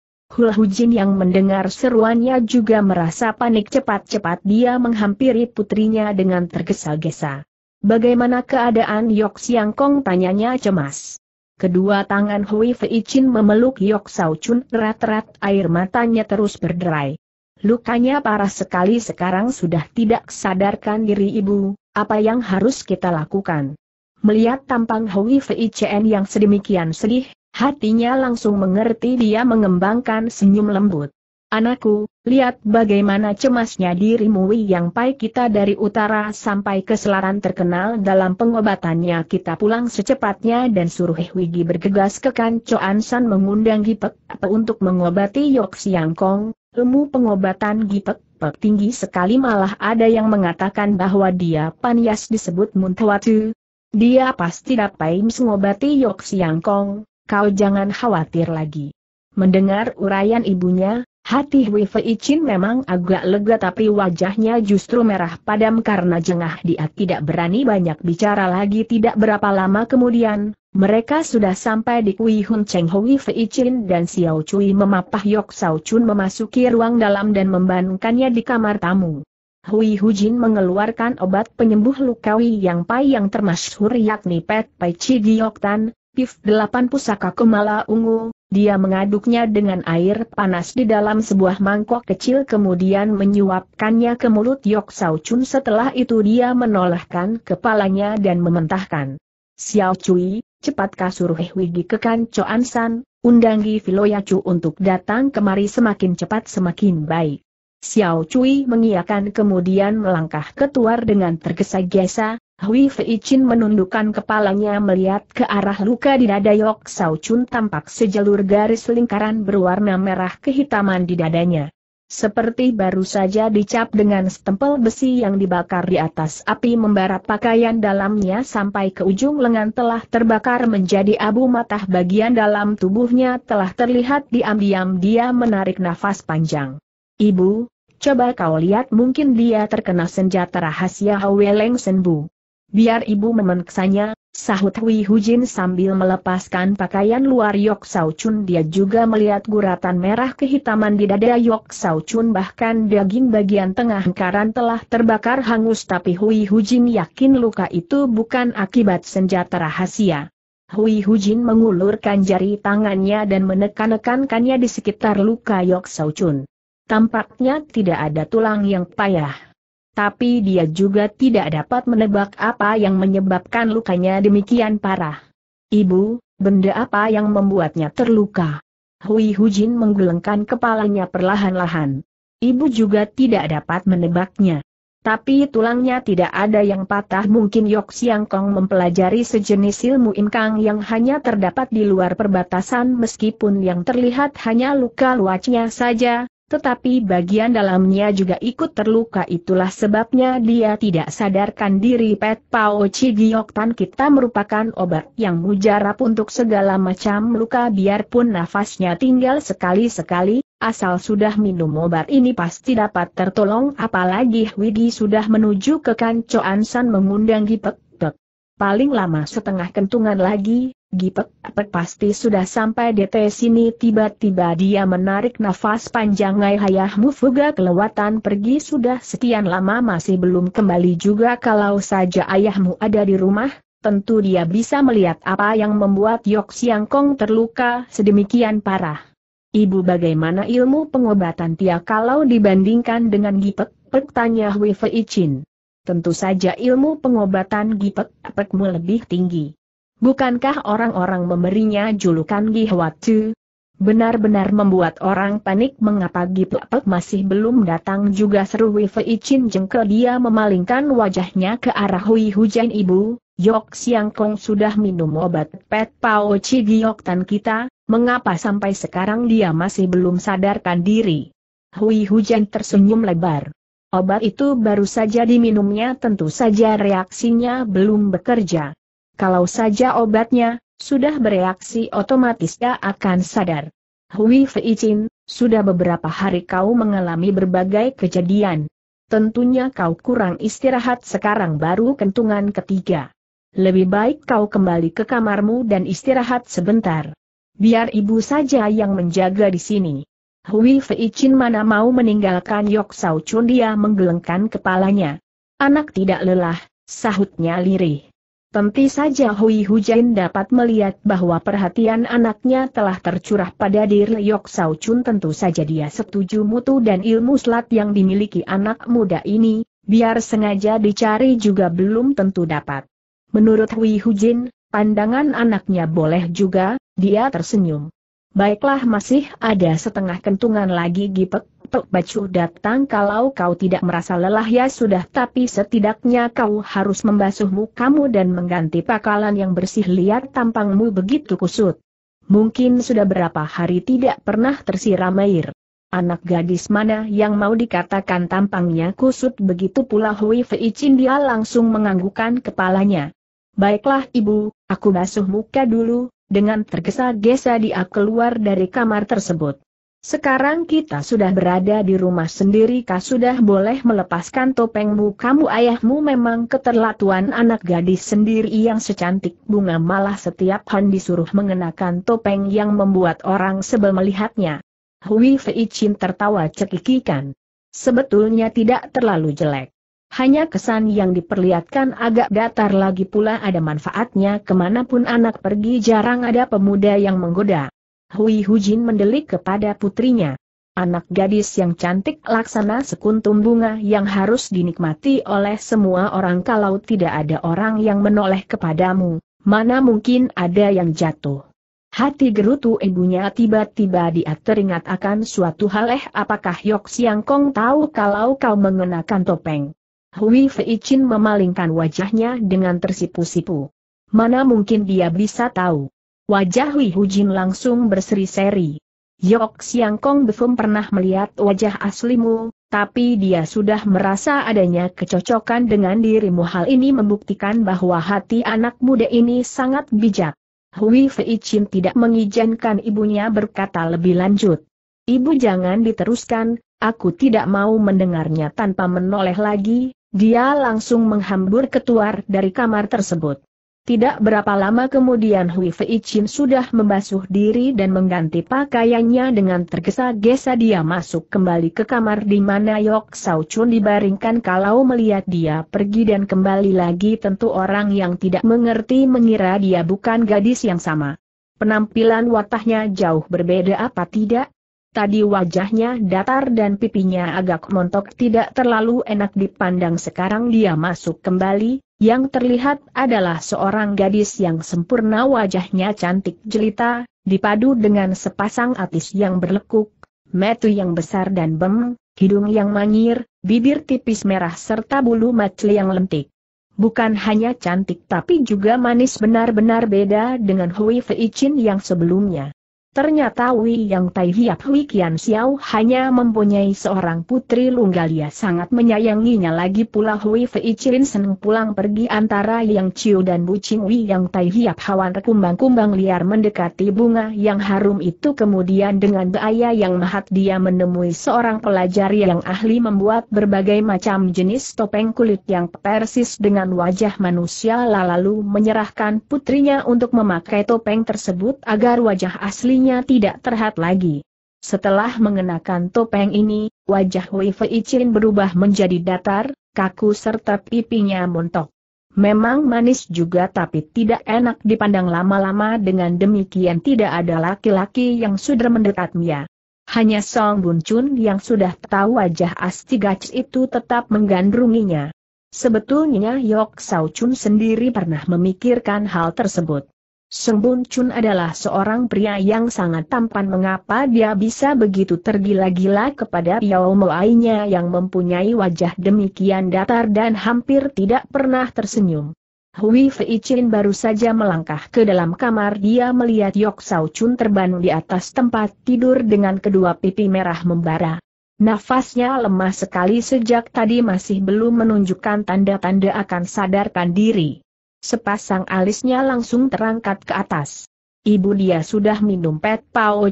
[SPEAKER 1] Jin yang mendengar seruannya juga merasa panik cepat-cepat dia menghampiri putrinya dengan tergesa-gesa. Bagaimana keadaan Yok Siang Kong tanyanya cemas. Kedua tangan Hui Fei Chin memeluk Yok Sao Chun erat-erat air matanya terus berderai. Lukanya parah sekali sekarang sudah tidak sadarkan diri ibu, apa yang harus kita lakukan? Melihat tampang Hui Fei Chen yang sedemikian sedih, hatinya langsung mengerti dia mengembangkan senyum lembut. Anakku, lihat bagaimana cemasnya dirimu yang pai kita dari utara sampai ke selatan terkenal dalam pengobatannya kita pulang secepatnya dan suruh Hwigi bergegas ke Kancoan San mengundang Gipek untuk mengobati Yok Siang Kong, ilmu pengobatan Gipek tinggi sekali malah ada yang mengatakan bahwa dia panias disebut Muntawatu. Dia pasti dapat mengobati Yok Siang Kong, kau jangan khawatir lagi. Mendengar urayan ibunya, Hati Hui Fei Chin memang agak lega tapi wajahnya justru merah padam karena jengah dia tidak berani banyak bicara lagi tidak berapa lama kemudian, mereka sudah sampai di Kui Hun Cheng Hui Fei Chin dan Xiao Cui memapah Yok Sao Chun memasuki ruang dalam dan membangunkannya di kamar tamu. Hui Jin mengeluarkan obat penyembuh lukawi yang pai yang termasyhur yakni Pet Pai Chi tan. Pif delapan pusaka kemala ungu, dia mengaduknya dengan air panas di dalam sebuah mangkok kecil kemudian menyuapkannya ke mulut Yok Sao Chun setelah itu dia menolehkan kepalanya dan mementahkan. Xiao Cui, cepat kasur Hewigi ke Kan Choan San, undangi Filoyacu untuk datang kemari semakin cepat semakin baik. Xiao Cui mengiakan kemudian melangkah keluar dengan tergesa-gesa, Hui Fei Chin menundukkan kepalanya melihat ke arah luka di dada Yok Sao Chun tampak sejalur garis lingkaran berwarna merah kehitaman di dadanya. Seperti baru saja dicap dengan stempel besi yang dibakar di atas api membara pakaian dalamnya sampai ke ujung lengan telah terbakar menjadi abu matah bagian dalam tubuhnya telah terlihat diam-diam dia menarik nafas panjang. Ibu, coba kau lihat mungkin dia terkena senjata rahasia Haweleng Senbu. Biar ibu memaksanya, sahut Hui Hujin sambil melepaskan pakaian luar Yok Sao Chun dia juga melihat guratan merah kehitaman di dada Yok Sao Chun bahkan daging bagian tengah karan telah terbakar hangus tapi Hui Hujin yakin luka itu bukan akibat senjata rahasia. Hui Hujin mengulurkan jari tangannya dan menekan-nekankannya di sekitar luka Yok Sao Chun. Tampaknya tidak ada tulang yang payah. Tapi dia juga tidak dapat menebak apa yang menyebabkan lukanya demikian parah. Ibu, benda apa yang membuatnya terluka? Hui Hujin menggelengkan kepalanya perlahan-lahan. Ibu juga tidak dapat menebaknya. Tapi tulangnya tidak ada yang patah mungkin Yok Siang Kong mempelajari sejenis ilmu inkang yang hanya terdapat di luar perbatasan meskipun yang terlihat hanya luka luacnya saja, tetapi bagian dalamnya juga ikut terluka itulah sebabnya dia tidak sadarkan diri Pet Pao Chigiok Tan kita merupakan obat yang mujarab untuk segala macam luka biarpun nafasnya tinggal sekali-sekali, asal sudah minum obat ini pasti dapat tertolong apalagi Widi sudah menuju ke Kancoan San mengundang Gipek Paling lama setengah kentungan lagi, Gipek Epek pasti sudah sampai di sini tiba-tiba dia menarik nafas panjang Ayahmu Mufuga kelewatan pergi sudah sekian lama masih belum kembali juga kalau saja ayahmu ada di rumah, tentu dia bisa melihat apa yang membuat Yok Siang Kong terluka sedemikian parah. Ibu bagaimana ilmu pengobatan dia kalau dibandingkan dengan Gipek Pek tanya Hui Fei Chin. Tentu saja ilmu pengobatan Gipek Pekmu lebih tinggi. Bukankah orang-orang memberinya julukan Gihwatu? Benar-benar membuat orang panik mengapa Gipepek masih belum datang juga seru Wifei Chin jengkel dia memalingkan wajahnya ke arah Hui Hujan Ibu, Yok Siang Kong sudah minum obat pet Pao Chi Tan kita, mengapa sampai sekarang dia masih belum sadarkan diri? Hui Hujan tersenyum lebar. Obat itu baru saja diminumnya tentu saja reaksinya belum bekerja. Kalau saja obatnya sudah bereaksi otomatis dia akan sadar. Hui Fei Chin, sudah beberapa hari kau mengalami berbagai kejadian. Tentunya kau kurang istirahat sekarang baru kentungan ketiga. Lebih baik kau kembali ke kamarmu dan istirahat sebentar. Biar ibu saja yang menjaga di sini. Hui Fei Chin mana mau meninggalkan Yok Sao Chun dia menggelengkan kepalanya. Anak tidak lelah, sahutnya lirih. Tentu saja Hui Hujain dapat melihat bahwa perhatian anaknya telah tercurah pada diri Yok Sao Chun tentu saja dia setuju mutu dan ilmu selat yang dimiliki anak muda ini, biar sengaja dicari juga belum tentu dapat. Menurut Hui Hujin, pandangan anaknya boleh juga, dia tersenyum. Baiklah masih ada setengah kentungan lagi Gipek, Tok Bacu datang kalau kau tidak merasa lelah ya sudah tapi setidaknya kau harus membasuh mukamu dan mengganti pakalan yang bersih lihat tampangmu begitu kusut. Mungkin sudah berapa hari tidak pernah tersiram air. Anak gadis mana yang mau dikatakan tampangnya kusut begitu pula Hui Fei Chin dia langsung menganggukkan kepalanya. Baiklah ibu, aku basuh muka dulu, dengan tergesa-gesa dia keluar dari kamar tersebut. Sekarang kita sudah berada di rumah sendiri kah sudah boleh melepaskan topengmu kamu ayahmu memang keterlatuan anak gadis sendiri yang secantik bunga malah setiap hari disuruh mengenakan topeng yang membuat orang sebel melihatnya. Hui Fei Chin tertawa cekikikan. Sebetulnya tidak terlalu jelek. Hanya kesan yang diperlihatkan agak datar lagi pula ada manfaatnya kemanapun anak pergi jarang ada pemuda yang menggoda. Hui Hujin mendelik kepada putrinya. Anak gadis yang cantik laksana sekuntum bunga yang harus dinikmati oleh semua orang kalau tidak ada orang yang menoleh kepadamu, mana mungkin ada yang jatuh. Hati gerutu ibunya tiba-tiba dia teringat akan suatu hal eh apakah Yok Siang Kong tahu kalau kau mengenakan topeng. Hui Fei Chin memalingkan wajahnya dengan tersipu-sipu. Mana mungkin dia bisa tahu. Wajah Hui Hujin langsung berseri-seri. Yok Siang Kong belum pernah melihat wajah aslimu, tapi dia sudah merasa adanya kecocokan dengan dirimu hal ini membuktikan bahwa hati anak muda ini sangat bijak. Hui Fei Chin tidak mengizinkan ibunya berkata lebih lanjut. Ibu jangan diteruskan, aku tidak mau mendengarnya tanpa menoleh lagi, dia langsung menghambur ketuar dari kamar tersebut. Tidak berapa lama kemudian Hui Fei Chin sudah membasuh diri dan mengganti pakaiannya dengan tergesa-gesa dia masuk kembali ke kamar di mana Yok Sao Chun dibaringkan kalau melihat dia pergi dan kembali lagi tentu orang yang tidak mengerti mengira dia bukan gadis yang sama. Penampilan watahnya jauh berbeda apa tidak? Tadi wajahnya datar dan pipinya agak montok tidak terlalu enak dipandang sekarang dia masuk kembali, yang terlihat adalah seorang gadis yang sempurna wajahnya cantik jelita, dipadu dengan sepasang atis yang berlekuk, metu yang besar dan beng, hidung yang manyir, bibir tipis merah serta bulu macul yang lentik. Bukan hanya cantik tapi juga manis benar-benar beda dengan Hui Fei Chin yang sebelumnya. Ternyata Wei Yang Tai Hiap Hui Kian Xiao hanya mempunyai seorang putri ia sangat menyayanginya lagi pula Hui Fei Chin senang pulang pergi antara Yang Chiu dan Bucing Wei Yang Tai Hiap hawan kumbang-kumbang liar mendekati bunga yang harum itu kemudian dengan beaya yang mahat dia menemui seorang pelajar yang ahli membuat berbagai macam jenis topeng kulit yang persis dengan wajah manusia lalu menyerahkan putrinya untuk memakai topeng tersebut agar wajah aslinya tubuhnya tidak terhat lagi. Setelah mengenakan topeng ini, wajah Wei Fei Chin berubah menjadi datar, kaku serta pipinya montok. Memang manis juga tapi tidak enak dipandang lama-lama dengan demikian tidak ada laki-laki yang sudah mendekatnya. Hanya Song Bun Chun yang sudah tahu wajah Astigac itu tetap menggandrunginya. Sebetulnya Yok Sao Chun sendiri pernah memikirkan hal tersebut. Seng Chun adalah seorang pria yang sangat tampan mengapa dia bisa begitu tergila-gila kepada Yao Moainya yang mempunyai wajah demikian datar dan hampir tidak pernah tersenyum. Hui Fei Chin baru saja melangkah ke dalam kamar dia melihat Yok Sao Chun terbang di atas tempat tidur dengan kedua pipi merah membara. Nafasnya lemah sekali sejak tadi masih belum menunjukkan tanda-tanda akan sadarkan diri sepasang alisnya langsung terangkat ke atas. Ibu dia sudah minum pet pao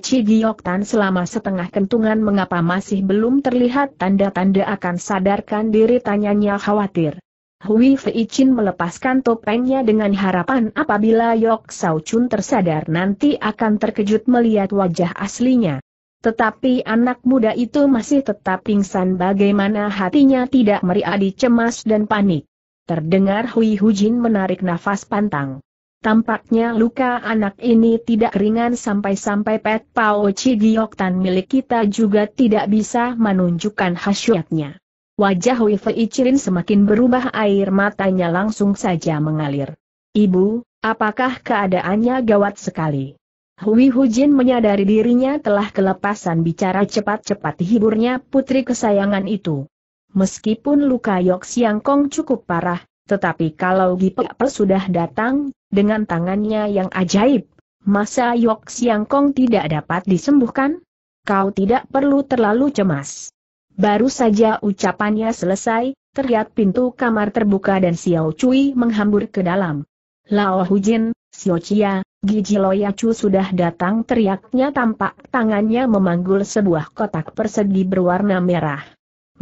[SPEAKER 1] Tan selama setengah kentungan mengapa masih belum terlihat tanda-tanda akan sadarkan diri tanyanya khawatir. Hui Fei Chin melepaskan topengnya dengan harapan apabila Yok Sao Chun tersadar nanti akan terkejut melihat wajah aslinya. Tetapi anak muda itu masih tetap pingsan bagaimana hatinya tidak meriadi cemas dan panik. Terdengar Hui Hujin menarik nafas pantang. Tampaknya luka anak ini tidak ringan sampai-sampai Pet Pao Chi Tan milik kita juga tidak bisa menunjukkan khasiatnya. Wajah Hui Fei Chirin semakin berubah air matanya langsung saja mengalir. Ibu, apakah keadaannya gawat sekali? Hui Hujin menyadari dirinya telah kelepasan bicara cepat-cepat hiburnya putri kesayangan itu. Meskipun luka Yok Siang Kong cukup parah, tetapi kalau Gipel sudah datang, dengan tangannya yang ajaib, masa Yok Siang Kong tidak dapat disembuhkan? Kau tidak perlu terlalu cemas. Baru saja ucapannya selesai, terlihat pintu kamar terbuka dan Xiao Cui menghambur ke dalam. Lao Hujin, Xiao Chia, Gigi Loyacu sudah datang teriaknya tampak tangannya memanggul sebuah kotak persegi berwarna merah.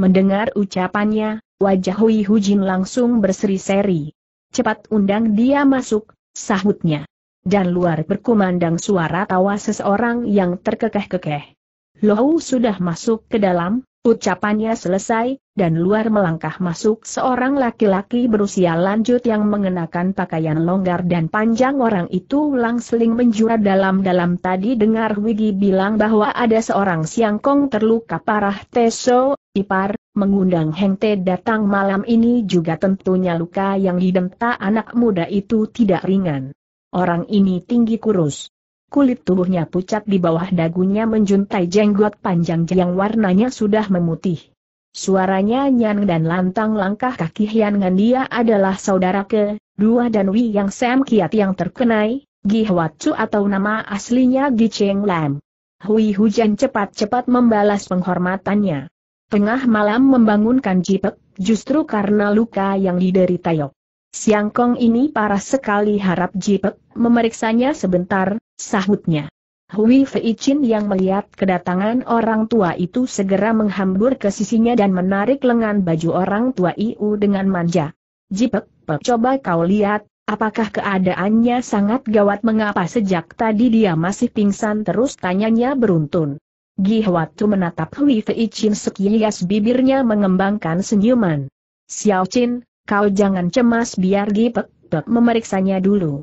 [SPEAKER 1] Mendengar ucapannya, wajah Hui Hujin langsung berseri-seri. Cepat undang dia masuk, sahutnya. Dan luar berkumandang suara tawa seseorang yang terkekeh-kekeh. Lohu sudah masuk ke dalam, Ucapannya selesai, dan luar melangkah masuk seorang laki-laki berusia lanjut yang mengenakan pakaian longgar dan panjang orang itu langsling menjura dalam-dalam tadi dengar Wigi bilang bahwa ada seorang siangkong terluka parah Teso, Ipar, mengundang Heng Te datang malam ini juga tentunya luka yang didenta anak muda itu tidak ringan. Orang ini tinggi kurus kulit tubuhnya pucat di bawah dagunya menjuntai jenggot panjang yang warnanya sudah memutih. Suaranya Nyan dan lantang langkah kaki Hian Ngan dia adalah saudara ke, dua dan Wi yang Sam Kiat yang terkenai, Gi Hwatsu atau nama aslinya Gi Cheng Lam. Hui Hujan cepat-cepat membalas penghormatannya. Tengah malam membangunkan Jipek, justru karena luka yang diderita Yok. Siangkong ini parah sekali harap Jipek memeriksanya sebentar, Sahutnya. Hui Fei Chin yang melihat kedatangan orang tua itu segera menghambur ke sisinya dan menarik lengan baju orang tua Iu dengan manja. Jipek, pe, coba kau lihat, apakah keadaannya sangat gawat mengapa sejak tadi dia masih pingsan terus tanyanya beruntun. Gi Hwatu menatap Hui Fei Chin sekilas bibirnya mengembangkan senyuman. Xiao Chin, kau jangan cemas biar Gi Pek memeriksanya dulu.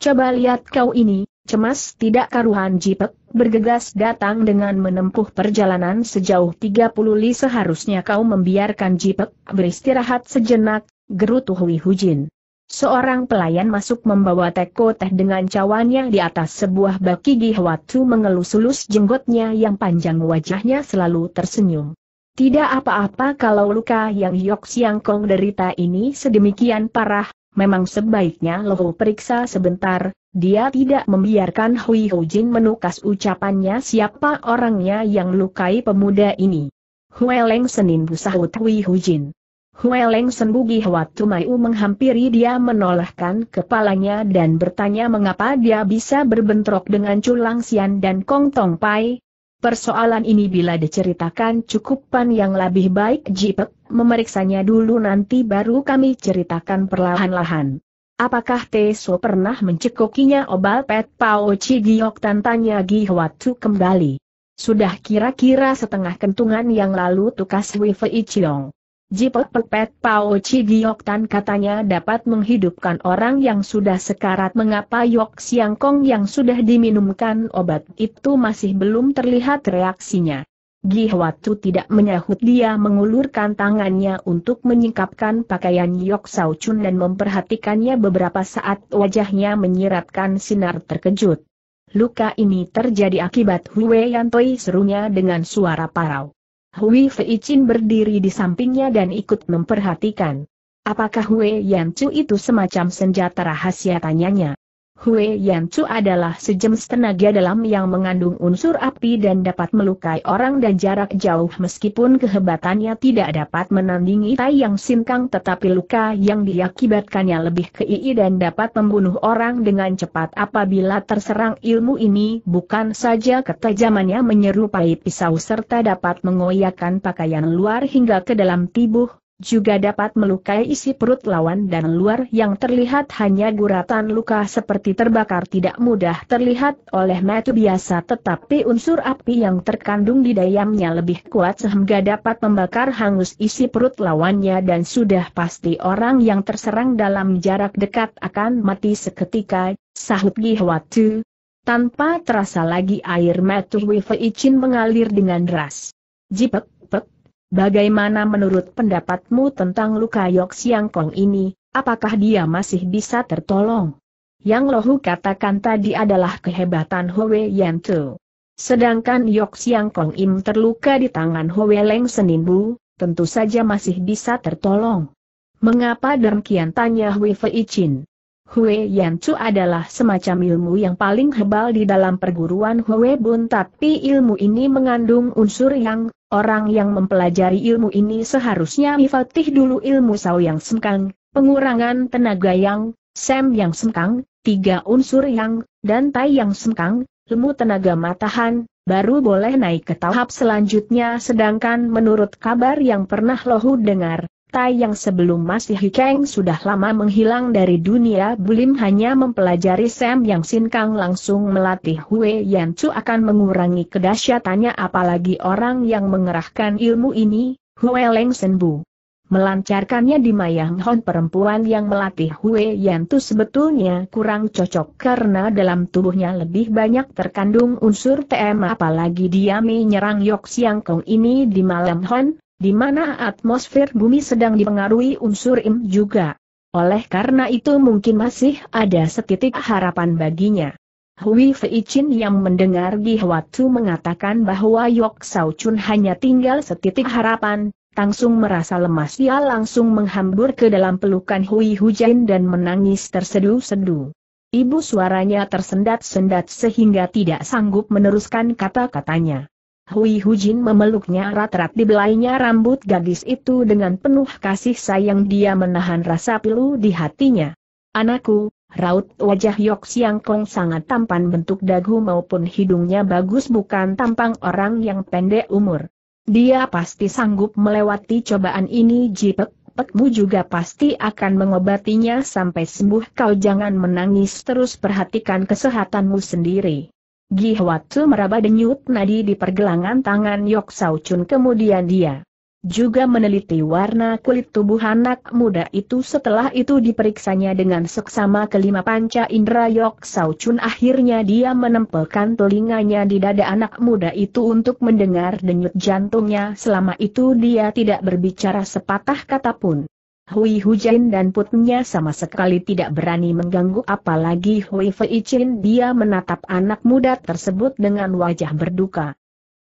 [SPEAKER 1] Coba lihat kau ini, cemas tidak karuhan Jipek, bergegas datang dengan menempuh perjalanan sejauh 30 li seharusnya kau membiarkan Jipek beristirahat sejenak, gerutu Hui Hujin. Seorang pelayan masuk membawa teko teh dengan cawannya di atas sebuah bak gigi mengelus-elus jenggotnya yang panjang wajahnya selalu tersenyum. Tidak apa-apa kalau luka yang Yok Siang Kong derita ini sedemikian parah, Memang sebaiknya Lohu periksa sebentar, dia tidak membiarkan Hui Jin menukas ucapannya siapa orangnya yang melukai pemuda ini. Hueleng Senin busahut Hui Hujin. Hueleng Senbugi Hwat Tumaiu menghampiri dia menolehkan kepalanya dan bertanya mengapa dia bisa berbentrok dengan Culang Sian dan Kong Tong Pai, Persoalan ini bila diceritakan cukup pan yang lebih baik Jipek, memeriksanya dulu nanti baru kami ceritakan perlahan-lahan. Apakah Teso pernah mencekokinya obal pet Pao Giok tantanya Gihwatu kembali. Sudah kira-kira setengah kentungan yang lalu tukas Wifei Chiong. Jipot Pepet Pao Chi Tan katanya dapat menghidupkan orang yang sudah sekarat mengapa Yok Siang Kong yang sudah diminumkan obat itu masih belum terlihat reaksinya. Gihwatu tidak menyahut dia mengulurkan tangannya untuk menyingkapkan pakaian Yok Sao Chun dan memperhatikannya beberapa saat wajahnya menyiratkan sinar terkejut. Luka ini terjadi akibat Hue Yantoi serunya dengan suara parau. Hui Fei Chin berdiri di sampingnya dan ikut memperhatikan. Apakah Hui Yan Chu itu semacam senjata rahasia tanyanya? Hui Chu adalah sejenis tenaga dalam yang mengandung unsur api dan dapat melukai orang dan jarak jauh meskipun kehebatannya tidak dapat menandingi Tai Yang Sinkang tetapi luka yang diakibatkannya lebih kei dan dapat membunuh orang dengan cepat apabila terserang ilmu ini bukan saja ketajamannya menyerupai pisau serta dapat mengoyakkan pakaian luar hingga ke dalam tubuh, juga dapat melukai isi perut lawan dan luar yang terlihat hanya guratan luka seperti terbakar tidak mudah terlihat oleh mata biasa tetapi unsur api yang terkandung di dayamnya lebih kuat sehingga dapat membakar hangus isi perut lawannya dan sudah pasti orang yang terserang dalam jarak dekat akan mati seketika, sahut Gihwatu. Tanpa terasa lagi air mata Wifei Chin mengalir dengan deras. Jipek, Bagaimana menurut pendapatmu tentang luka Yok Siang Kong ini, apakah dia masih bisa tertolong? Yang Lohu katakan tadi adalah kehebatan Hwe Yan Tu. Sedangkan Yok Siang Kong Im terluka di tangan Hwe Leng Seninbu, tentu saja masih bisa tertolong. Mengapa demikian tanya Hwe Fei Chin? Hue Yan Chu adalah semacam ilmu yang paling hebal di dalam perguruan Hue Bun tapi ilmu ini mengandung unsur yang, orang yang mempelajari ilmu ini seharusnya mifatih dulu ilmu Sao Yang Sengkang, pengurangan tenaga yang, Sem Yang semkang, tiga unsur yang, dan Tai Yang semkang, ilmu tenaga matahan, baru boleh naik ke tahap selanjutnya sedangkan menurut kabar yang pernah Lohu dengar, Tai yang sebelum masih Hikeng sudah lama menghilang dari dunia Bulim hanya mempelajari Sam yang Kang langsung melatih Hue Yan Chu akan mengurangi kedahsyatannya apalagi orang yang mengerahkan ilmu ini, Hue Leng Senbu. Melancarkannya di Mayang Hon perempuan yang melatih Hue Yan Chu sebetulnya kurang cocok karena dalam tubuhnya lebih banyak terkandung unsur TM apalagi dia menyerang Yok Siang Kong ini di Malam Hon, di mana atmosfer bumi sedang dipengaruhi unsur im juga. Oleh karena itu mungkin masih ada setitik harapan baginya. Hui Fei Chin yang mendengar Gi Hwatu mengatakan bahwa Yok Sao Chun hanya tinggal setitik harapan, langsung merasa lemas dia langsung menghambur ke dalam pelukan Hui Hujan dan menangis tersedu sedu Ibu suaranya tersendat-sendat sehingga tidak sanggup meneruskan kata-katanya. Hui Hujin memeluknya erat-erat di belainya rambut gadis itu dengan penuh kasih sayang dia menahan rasa pilu di hatinya. Anakku, raut wajah Yok Siang Kong sangat tampan bentuk dagu maupun hidungnya bagus bukan tampang orang yang pendek umur. Dia pasti sanggup melewati cobaan ini jipek cepatmu juga pasti akan mengobatinya sampai sembuh kau jangan menangis terus perhatikan kesehatanmu sendiri. Gi meraba denyut nadi di pergelangan tangan Yok Sao Chun kemudian dia juga meneliti warna kulit tubuh anak muda itu setelah itu diperiksanya dengan seksama kelima panca indera Yok Sao Chun akhirnya dia menempelkan telinganya di dada anak muda itu untuk mendengar denyut jantungnya selama itu dia tidak berbicara sepatah kata pun. Hui Hujen dan putnya sama sekali tidak berani mengganggu apalagi Hui Feichin dia menatap anak muda tersebut dengan wajah berduka.